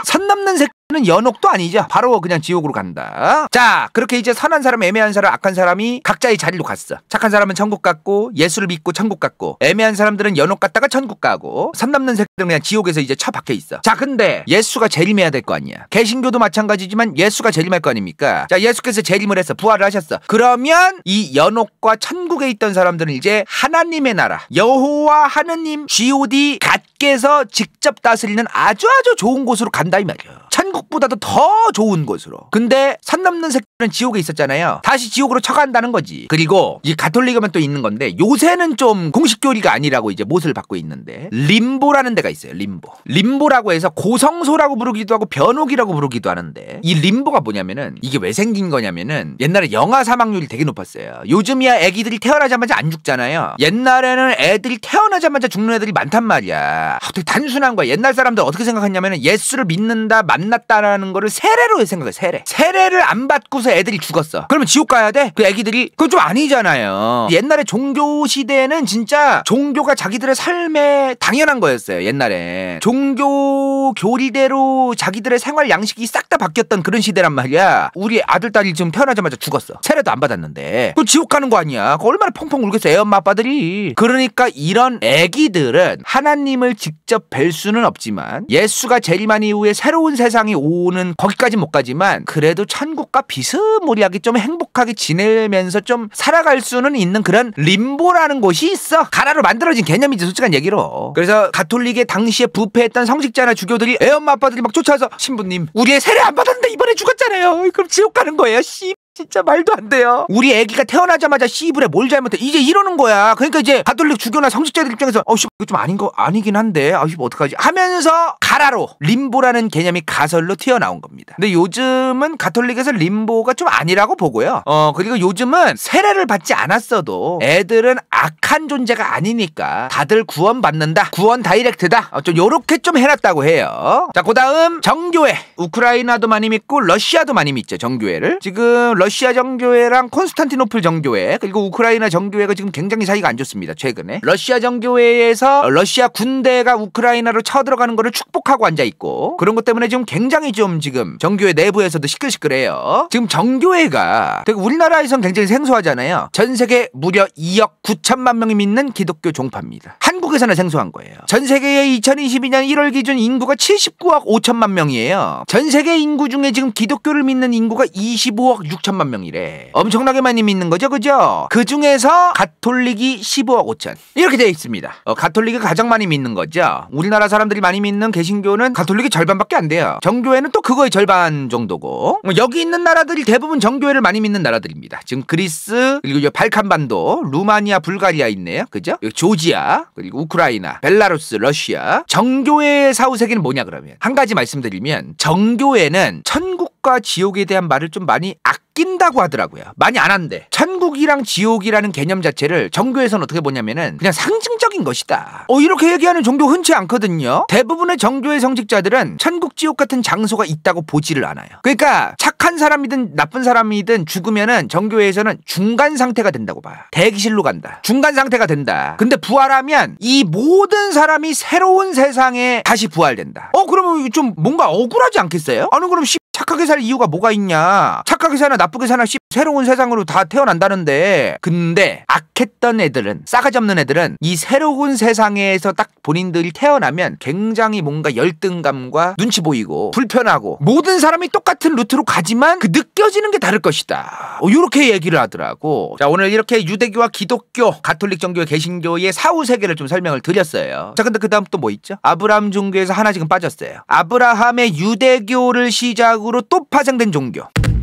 산남는 새는 연옥도 아니죠. 바로 그냥 지옥으로 간다. 자, 그렇게 이제 선한 사람, 애매한 사람, 악한 사람이 각자의 자리로 갔어. 착한 사람은 천국 갔고, 예수를 믿고 천국 갔고, 애매한 사람들은 연옥 갔다가 천국 가고, 선 넘는 새끼들은 그냥 지옥에서 이제 처박혀 있어. 자, 근데 예수가 재림해야 될 거 아니야. 개신교도 마찬가지지만 예수가 재림할 거 아닙니까? 자, 예수께서 재림을 해서 부활을 하셨어. 그러면 이 연옥과 천국에 있던 사람들은 이제 하나님의 나라, 여호와 하느님, G.O.D. 갓께서 직접 다스리는 아주 아주 좋은 곳으로 간다 이 말이야. 한국보다도 더 좋은 곳으로. 근데 산 넘는 색들은 지옥에 있었잖아요. 다시 지옥으로 쳐간다는 거지. 그리고 이제 가톨릭에만 또 있는 건데 요새는 좀 공식 교리가 아니라고 이제 못을 받고 있는데 림보라는 데가 있어요. 림보. 림보라고 해서 고성소라고 부르기도 하고 변옥이라고 부르기도 하는데 이 림보가 뭐냐면은 이게 왜 생긴 거냐면은 옛날에 영아 사망률이 되게 높았어요. 요즘이야 애기들이 태어나자마자 안 죽잖아요. 옛날에는 애들이 태어나자마자 죽는 애들이 많단 말이야. 어떻게 아, 단순한 거야. 옛날 사람들 어떻게 생각했냐면은 예수를 믿는다, 만나 만났다라는 거를 세례로 생각해 세례 세례를 안 받고서 애들이 죽었어 그러면 지옥 가야 돼? 그 애기들이 그건 좀 아니잖아요 옛날에 종교 시대는 에 진짜 종교가 자기들의 삶에 당연한 거였어요 옛날에 종교 교리대로 자기들의 생활 양식이 싹 다 바뀌었던 그런 시대란 말이야 우리 아들 딸이 지금 태어나자마자 죽었어 세례도 안 받았는데 그 지옥 가는 거 아니야 그 얼마나 펑펑 울겠어 애 엄마 아빠들이 그러니까 이런 애기들은 하나님을 직접 뵐 수는 없지만 예수가 재림한 이후에 새로운 세상 세상이 오는 거기까지 못 가지만 그래도 천국과 비스무리하게 좀 행복하게 지내면서 좀 살아갈 수는 있는 그런 림보라는 곳이 있어. 가라로 만들어진 개념이지 솔직한 얘기로. 그래서 가톨릭의 당시에 부패했던 성직자나 주교들이 애 엄마 아빠들이 막 쫓아와서 신부님 우리의 세례 안 받았는데 이번에 죽었잖아요. 그럼 지옥 가는 거예요. 씨. 진짜 말도 안 돼요. 우리 애기가 태어나자마자 씨부레 뭘 잘못해. 이제 이러는 거야. 그러니까 이제 가톨릭 주교나 성직자들 입장에서 어씨 이거 좀 아닌 거 아니긴 한데 어씨 아, 뭐 어떡하지 하면서 가라로 림보라는 개념이 가설로 튀어나온 겁니다. 근데 요즘은 가톨릭에서 림보가 좀 아니라고 보고요. 어 그리고 요즘은 세례를 받지 않았어도 애들은 악한 존재가 아니니까 다들 구원받는다. 구원 다이렉트다. 어, 좀 요렇게 좀 해놨다고 해요. 자 그다음 정교회 우크라이나도 많이 믿고 러시아도 많이 믿죠 정교회를 지금 러시아 정교회랑 콘스탄티노플 정교회 그리고 우크라이나 정교회가 지금 굉장히 사이가 안 좋습니다. 최근에 러시아 정교회에서 러시아 군대가 우크라이나로 쳐들어가는 것을 축복하고 앉아 있고 그런 것 때문에 지금 굉장히 좀 지금 정교회 내부에서도 시끌시끌해요. 지금 정교회가 되게 우리나라에선 굉장히 생소하잖아요. 전 세계 무려 2억 9천만 명이 믿는 기독교 종파입니다. 한국에서는 생소한 거예요. 전 세계의 2022년 1월 기준 인구가 79억 5천만 명이에요. 전 세계 인구 중에 지금 기독교를 믿는 인구가 25억 6천만 명이래. 엄청나게 많이 믿는 거죠, 그죠? 그 중에서 가톨릭이 15억 5천 이렇게 되어 있습니다. 어, 가톨릭이 가장 많이 믿는 거죠. 우리나라 사람들이 많이 믿는 개신교는 가톨릭이 절반밖에 안 돼요. 정교회는 또 그거의 절반 정도고 뭐 여기 있는 나라들이 대부분 정교회를 많이 믿는 나라들입니다. 지금 그리스 그리고 발칸반도, 루마니아, 불가리아 있네요, 그죠? 조지아 그리고 우크라이나, 벨라루스, 러시아. 정교회의 사후세계는 뭐냐 그러면 한 가지 말씀드리면 정교회는 천국 천국과 지옥에 대한 말을 좀 많이 아낀다고 하더라고요. 많이 안 한대. 천국이랑 지옥이라는 개념 자체를 정교에서는 어떻게 보냐면은 그냥 상징적인 것이다. 어 이렇게 얘기하는 종교 흔치 않거든요. 대부분의 정교의 성직자들은 천국 지옥 같은 장소가 있다고 보지를 않아요. 그러니까 착한 사람이든 나쁜 사람이든 죽으면은 정교에서는 중간 상태가 된다고 봐요. 대기실로 간다. 중간 상태가 된다. 근데 부활하면 이 모든 사람이 새로운 세상에 다시 부활된다. 어 그러면 좀 뭔가 억울하지 않겠어요? 아니 그럼 착하게 살 이유가 뭐가 있냐 착하게 사나 나쁘게 사나 씨 새로운 세상으로 다 태어난다는데 근데 악했던 애들은 싸가지 없는 애들은 이 새로운 세상에서 딱 본인들이 태어나면 굉장히 뭔가 열등감과 눈치 보이고 불편하고 모든 사람이 똑같은 루트로 가지만 그 느껴지는 게 다를 것이다 이렇게 어, 얘기를 하더라고 자 오늘 이렇게 유대교와 기독교 가톨릭 종교 개신교의 사후 세계를 좀 설명을 드렸어요 자 근데 그 다음 또 뭐 있죠 아브라함 종교에서 하나 지금 빠졌어요 아브라함의 유대교를 시작으로 또 파생된 종교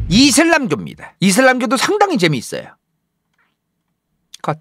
이슬람교입니다. 이슬람교도 상당히 재미있어요. 컷.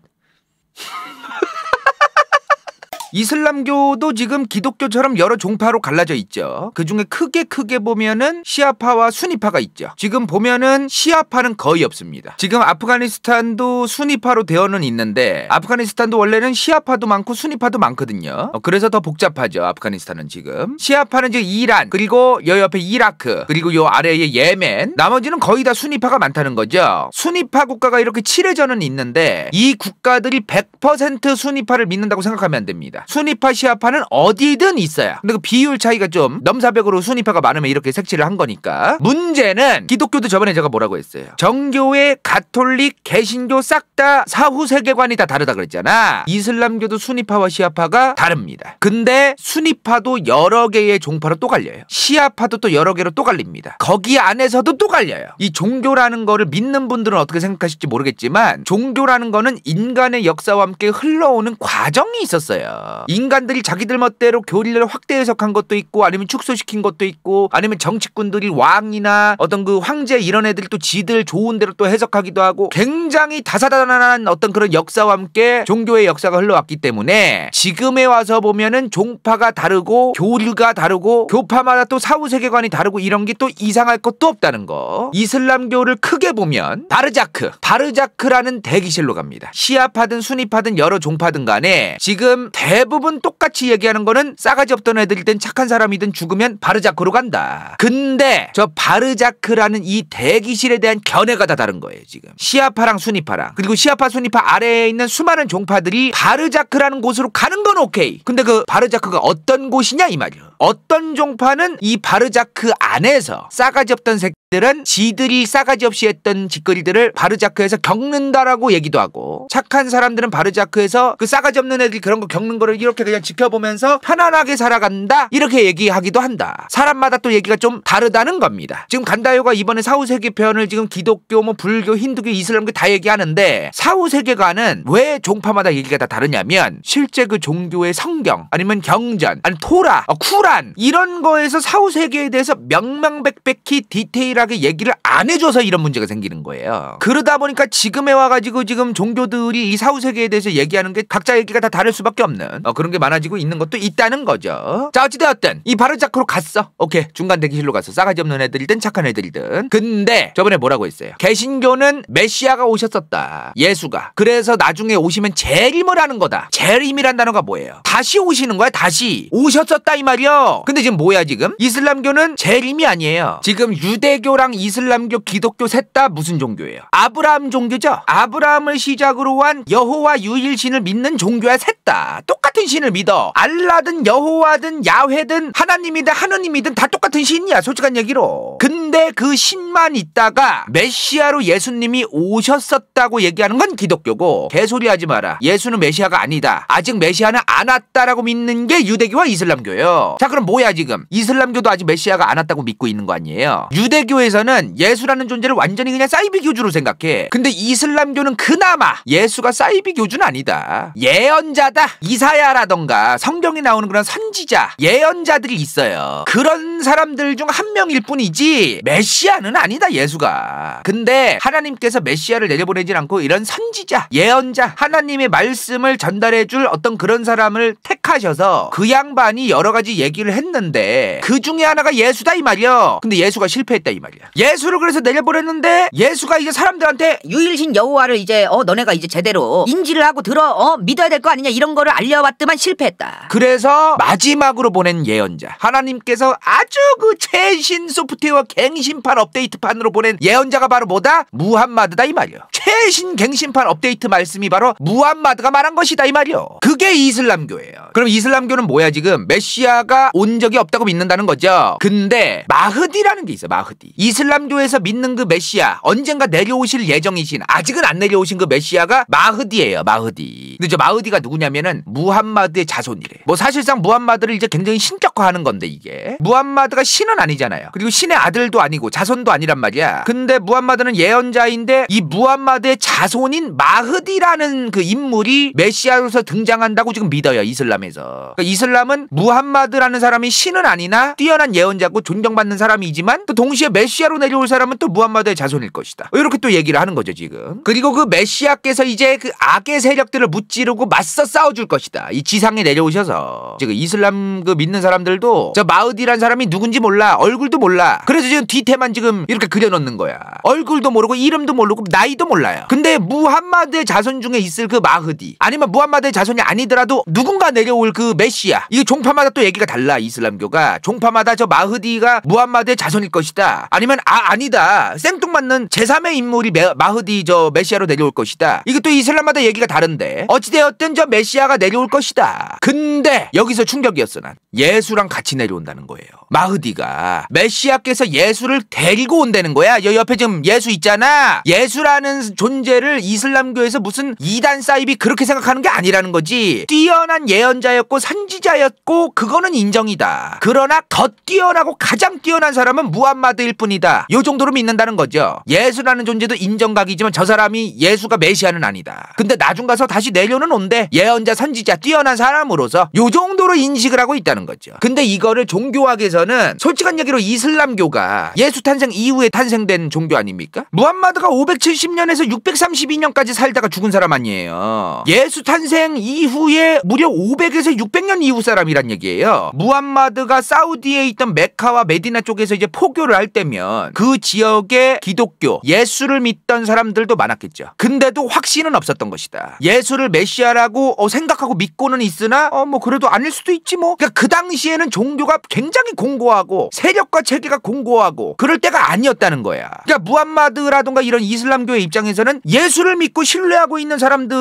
이슬람교도 지금 기독교처럼 여러 종파로 갈라져 있죠. 그 중에 크게 크게 보면은 시아파와 순이파가 있죠. 지금 보면은 시아파는 거의 없습니다. 지금 아프가니스탄도 순이파로 되어는 있는데 아프가니스탄도 원래는 시아파도 많고 순이파도 많거든요. 어, 그래서 더 복잡하죠. 아프가니스탄은 지금 시아파는 이제 이란 그리고 여 옆에 이라크 그리고 요 아래에 예멘 나머지는 거의 다 순이파가 많다는 거죠. 순이파 국가가 이렇게 칠해져는 있는데 이 국가들이 100% 순이파를 믿는다고 생각하면 안 됩니다. 있습니다. 순위파 시아파는 어디든 있어요. 근데 그 비율 차이가 좀 넘사벽으로 순위파가 많으면 이렇게 색칠을 한 거니까 문제는 기독교도 저번에 제가 뭐라고 했어요. 정교회, 가톨릭, 개신교 싹 다 사후 세계관이 다 다르다 그랬잖아. 이슬람교도 순위파와 시아파가 다릅니다. 근데 순위파도 여러 개의 종파로 또 갈려요. 시아파도 또 여러 개로 또 갈립니다. 거기 안에서도 또 갈려요. 이 종교라는 거를 믿는 분들은 어떻게 생각하실지 모르겠지만 종교라는 거는 인간의 역사와 함께 흘러오는 과정이 있었어요. 인간들이 자기들 멋대로 교리를 확대 해석한 것도 있고 아니면 축소시킨 것도 있고 아니면 정치꾼들이 왕이나 어떤 그 황제 이런 애들이 또 지들 좋은 대로 또 해석하기도 하고 굉장히 다사다난한 어떤 그런 역사와 함께 종교의 역사가 흘러왔기 때문에 지금에 와서 보면은 종파가 다르고 교류가 다르고 교파마다 또 사후 세계관이 다르고 이런 게 또 이상할 것도 없다는 거. 이슬람교를 크게 보면 바르자크, 바르자크라는 대기실로 갑니다. 시아파든 순이파든 여러 종파든 간에 지금 대 대부분 똑같이 얘기하는 거는 싸가지 없던 애들이든 착한 사람이든 죽으면 바르자크로 간다. 근데 저 바르자크라는 이 대기실에 대한 견해가 다 다른 거예요 지금. 시아파랑 순이파랑 그리고 시아파 순이파 아래에 있는 수많은 종파들이 바르자크라는 곳으로 가는 건 오케이. 근데 그 바르자크가 어떤 곳이냐 이 말이요. 어떤 종파는 이 바르자크 안에서 싸가지 없던 새끼 들은 지들이 싸가지 없이 했던 짓거리들을 바르자크에서 겪는다라고 얘기도 하고 착한 사람들은 바르자크에서 그 싸가지 없는 애들이 그런 거 겪는 거를 이렇게 그냥 지켜보면서 편안하게 살아간다 이렇게 얘기하기도 한다 사람마다 또 얘기가 좀 다르다는 겁니다 지금 간다요가 이번에 사후세계편을 지금 기독교 뭐 불교 힌두교 이슬람교 그 다 얘기하는데 사후세계관은 왜 종파마다 얘기가 다 다르냐면 실제 그 종교의 성경 아니면 경전 아니 토라 어, 쿠란 이런 거에서 사후세계에 대해서 명명백백히 디테일 확실하게 얘기를 안 해줘서 이런 문제가 생기는 거예요. 그러다 보니까 지금에 와가지고 지금 종교들이 이 사후세계에 대해서 얘기하는 게 각자 얘기가 다 다를 수밖에 없는 어, 그런 게 많아지고 있는 것도 있다는 거죠. 자 어찌되었든 이 바르자크로 갔어. 오케이 중간 대기실로 가서 싸가지 없는 애들이든 착한 애들이든 근데 저번에 뭐라고 했어요? 개신교는 메시아가 오셨었다. 예수가. 그래서 나중에 오시면 재림을 하는 거다. 재림이란 단어가 뭐예요? 다시 오시는 거야 다시. 오셨었다 이 말이요. 근데 지금 뭐야 지금? 이슬람교는 재림이 아니에요. 지금 유대교 유대교랑 이슬람교, 기독교 셋다 무슨 종교예요? 아브라함 종교죠. 아브라함을 시작으로 한 여호와 유일신을 믿는 종교야 셋다 똑같은 신을 믿어. 알라든 여호와든 야훼든 하나님이든 하느님이든 다 똑같은 신이야. 솔직한 얘기로. 근데 그 신만 있다가 메시아로 예수님이 오셨었다고 얘기하는 건 기독교고 개소리하지 마라. 예수는 메시아가 아니다. 아직 메시아는 안 왔다라고 믿는 게 유대교와 이슬람교예요. 자 그럼 뭐야 지금? 이슬람교도 아직 메시아가 안 왔다고 믿고 있는 거 아니에요? 유대교 기독교에서는 예수라는 존재를 완전히 그냥 사이비 교주로 생각해. 근데 이슬람교는 그나마 예수가 사이비 교주는 아니다. 예언자다. 이사야라던가 성경에 나오는 그런 선지자, 예언자들이 있어요. 그런 사람들 중 한 명일 뿐이지 메시아는 아니다 예수가. 근데 하나님께서 메시아를 내려보내진 않고 이런 선지자, 예언자, 하나님의 말씀을 전달해 줄 어떤 그런 사람을 택하셔서 그 양반이 여러 가지 얘기를 했는데 그 중에 하나가 예수다 이 말이요. 근데 예수가 실패했다 이 말. 말이야. 예수를 그래서 내려보냈는데 예수가 이제 사람들한테 유일신 여호와를 이제 어 너네가 이제 제대로 인지를 하고 들어 어 믿어야 될 거 아니냐 이런 거를 알려왔더만 실패했다. 그래서 마지막으로 보낸 예언자 하나님께서 아주 그 최신 소프트웨어 갱신판 업데이트판으로 보낸 예언자가 바로 뭐다? 무함마드다 이 말이요. 최신 갱신판 업데이트 말씀이 바로 무함마드가 말한 것이다 이 말이요. 그게 이슬람교예요. 그럼 이슬람교는 뭐야 지금 메시아가 온 적이 없다고 믿는다는 거죠. 근데 마흐디라는 게 있어 마흐디. 이슬람교에서 믿는 그 메시아 언젠가 내려오실 예정이신 아직은 안 내려오신 그 메시아가 마흐디예요 마흐디 근데 저 마흐디가 누구냐면은 무함마드의 자손이래 뭐 사실상 무함마드를 이제 굉장히 신격화하는 건데 이게 무함마드가 신은 아니잖아요 그리고 신의 아들도 아니고 자손도 아니란 말이야 근데 무함마드는 예언자인데 이 무함마드의 자손인 마흐디라는 그 인물이 메시아로서 등장한다고 지금 믿어요 이슬람에서 그러니까 이슬람은 무함마드라는 사람이 신은 아니나 뛰어난 예언자고 존경받는 사람이지만 또 동시에 메시 메시아로 내려올 사람은 또 무함마드의 자손일 것이다. 이렇게 또 얘기를 하는 거죠 지금. 그리고 그 메시아께서 이제 그 악의 세력들을 무찌르고 맞서 싸워줄 것이다. 이 지상에 내려오셔서 지금 이슬람 그 믿는 사람들도 저 마흐디란 사람이 누군지 몰라 얼굴도 몰라. 그래서 지금 뒤태만 지금 이렇게 그려놓는 거야. 얼굴도 모르고 이름도 모르고 나이도 몰라요. 근데 무함마드의 자손 중에 있을 그 마흐디 아니면 무함마드의 자손이 아니더라도 누군가 내려올 그 메시아 이게 종파마다 또 얘기가 달라 이슬람교가 종파마다 저 마흐디가 무함마드의 자손일 것이다. 아니면 아 아니다 생뚱맞는 제3의 인물이 메, 마흐디 저 메시아로 내려올 것이다 이것도 이슬람마다 얘기가 다른데 어찌되었든 저 메시아가 내려올 것이다 근데 여기서 충격이었어 난 예수랑 같이 내려온다는 거예요 마흐디가 메시아께서 예수를 데리고 온다는 거야 여 옆에 지금 예수 있잖아 예수라는 존재를 이슬람교에서 무슨 이단 사이비 그렇게 생각하는 게 아니라는 거지 뛰어난 예언자였고 선지자였고 그거는 인정이다 그러나 더 뛰어나고 가장 뛰어난 사람은 무함마드일 뿐 그분이다. 요 정도로 믿는다는 거죠. 예수라는 존재도 인정각이지만 저 사람이 예수가 메시아는 아니다. 근데 나중 가서 다시 내려는 온대 예언자 선지자 뛰어난 사람으로서 요 정도로 인식을 하고 있다는 거죠. 근데 이거를 종교학에서는 솔직한 얘기로 이슬람교가 예수 탄생 이후에 탄생된 종교 아닙니까? 무함마드가 570년에서 632년까지 살다가 죽은 사람 아니에요. 예수 탄생 이후에 무려 500에서 600년 이후 사람이란 얘기예요. 무함마드가 사우디에 있던 메카와 메디나 쪽에서 이제 포교를 할때 되면 그 지역의 기독교, 예수를 믿던 사람들도 많았겠죠. 근데도 확신은 없었던 것이다. 예수를 메시아라고 어, 생각하고 믿고는 있으나 어 뭐 그래도 아닐 수도 있지 뭐. 그러니까 그 당시에는 종교가 굉장히 공고하고 세력과 체계가 공고하고 그럴 때가 아니었다는 거야. 그러니까 무함마드라든가 이런 이슬람교의 입장에서는 예수를 믿고 신뢰하고 있는 사람들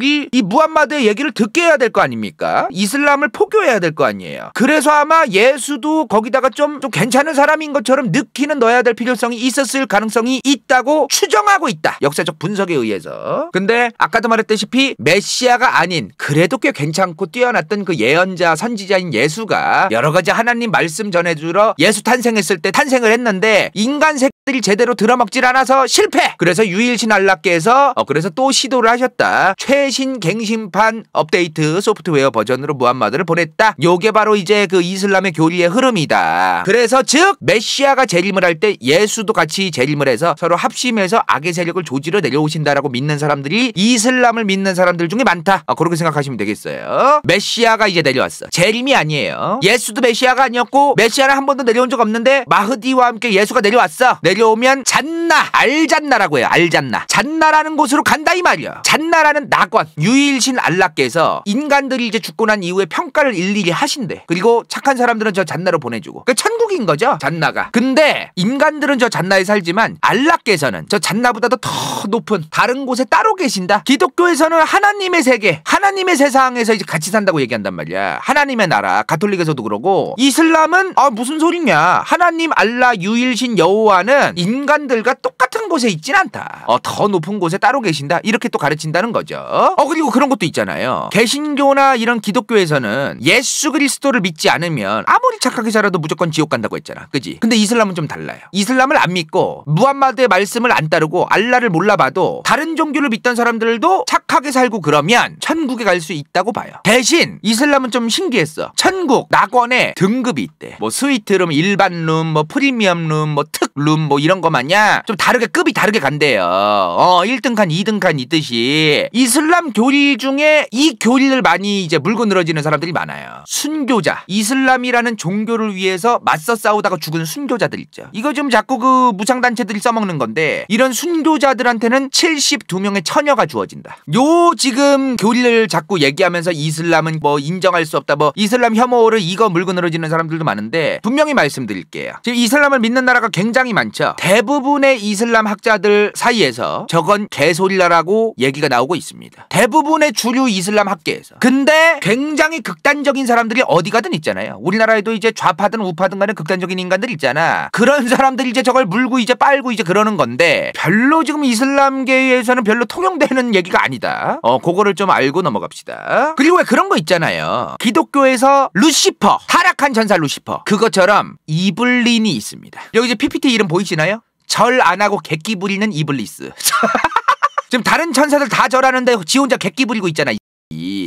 사람들이 이 무함마드의 얘기를 듣게 해야 될 거 아닙니까? 이슬람을 포교해야 될 거 아니에요. 그래서 아마 예수도 거기다가 좀, 좀 괜찮은 사람인 것처럼 느끼는 넣어야 될 필요성이 있었을 가능성이 있다고 추정하고 있다. 역사적 분석에 의해서. 근데 아까도 말했다시피 메시아가 아닌 그래도 꽤 괜찮고 뛰어났던 그 예언자 선지자인 예수가 여러 가지 하나님 말씀 전해주러 예수 탄생했을 때 탄생을 했는데 인간 세 들이 제대로 들어먹질 않아서 실패. 그래서 유일신 안락계에서 어, 그래서 또 시도를 하셨다. 최신 갱신판 업데이트 소프트웨어 버전으로 무함마드를 보냈다. 요게 바로 이제 그 이슬람의 교리의 흐름이다. 그래서 즉 메시아가 재림을 할 때 예수도 같이 재림을 해서 서로 합심해서 악의 세력을 조지러 내려오신다라고 믿는 사람들이 이슬람을 믿는 사람들 중에 많다. 어, 그렇게 생각하시면 되겠어요. 메시아가 이제 내려왔어. 재림이 아니에요. 예수도 메시아가 아니었고 메시아는 한 번도 내려온 적 없는데 마흐디와 함께 예수가 내려왔어. 네, 내려오면 잔나 알잔나라고 해요 알잔나 잔나라는 곳으로 간다 이 말이야 잔나라는 낙원 유일신 안락께서 인간들이 이제 죽고 난 이후에 평가를 일일이 하신대 그리고 착한 사람들은 저 잔나로 보내주고 그 천국인 거죠 잔나가 근데 인간들은 저 잔나에 살지만 안락께서는저 잔나보다도 더 높은 다른 곳에 따로 계신다 기독교에서는 하나님의 세계 하나님의 세상에서 이제 같이 산다고 얘기한단 말이야 하나님의 나라 가톨릭에서도 그러고 이슬람은 아 무슨 소리냐 하나님 알라 유일신 여호와는 하나님 인간들과 똑같은 곳에 있진 않다. 어, 더 높은 곳에 따로 계신다. 이렇게 또 가르친다는 거죠. 어 그리고 그런 것도 있잖아요. 개신교나 이런 기독교에서는 예수 그리스도를 믿지 않으면 아무리 착하게 살아도 무조건 지옥 간다고 했잖아. 그지? 근데 이슬람은 좀 달라요. 이슬람을 안 믿고 무함마드의 말씀을 안 따르고 알라를 몰라봐도 다른 종교를 믿던 사람들도 착하게 살고 그러면 천국에 갈 수 있다고 봐요. 대신 이슬람은 좀 신기했어. 천국 낙원에 등급이 있대. 뭐 스위트룸, 일반 룸, 뭐 프리미엄 룸, 뭐 특룸, 뭐 이런 거 맞냐? 좀 다르게 급이 다르게 간대요. 어, 1등 칸, 2등 칸 있듯이 이슬람 교리 중에 이 교리를 많이 이제 물고 늘어지는 사람들이 많아요. 순교자, 이슬람이라는 종교를 위해서 맞서 싸우다가 죽은 순교자들 있죠. 이거 좀 자꾸 그 무상단체들이 써먹는 건데 이런 순교자들한테는 72명의 처녀가 주어진다. 요 지금 교리를 자꾸 얘기하면서 이슬람은 뭐 인정할 수 없다 뭐 이슬람 혐오를 이거 물고 늘어지는 사람들도 많은데 분명히 말씀드릴게요. 지금 이슬람을 믿는 나라가 굉장히 많죠. 있죠. 대부분의 이슬람 학자들 사이에서 저건 개소리라고 얘기가 나오고 있습니다. 대부분의 주류 이슬람 학계에서. 근데 굉장히 극단적인 사람들이 어디 가든 있잖아요. 우리나라에도 이제 좌파든 우파든 간에 극단적인 인간들 있잖아. 그런 사람들이 이제 저걸 물고 이제 빨고 이제 그러는 건데 별로 지금 이슬람계에서는 별로 통용되는 얘기가 아니다. 어, 그거를 좀 알고 넘어갑시다. 그리고 왜 그런 거 있잖아요. 기독교에서 루시퍼, 타락한 전사 루시퍼. 그것처럼 이블린이 있습니다. 여기 이제 PPT 이름 보이시 보이시나요? 절안 하고 객기 부리는 이블리스. 지금 다른 천사들 다 절하는데 지 혼자 객기 부리고 있잖아.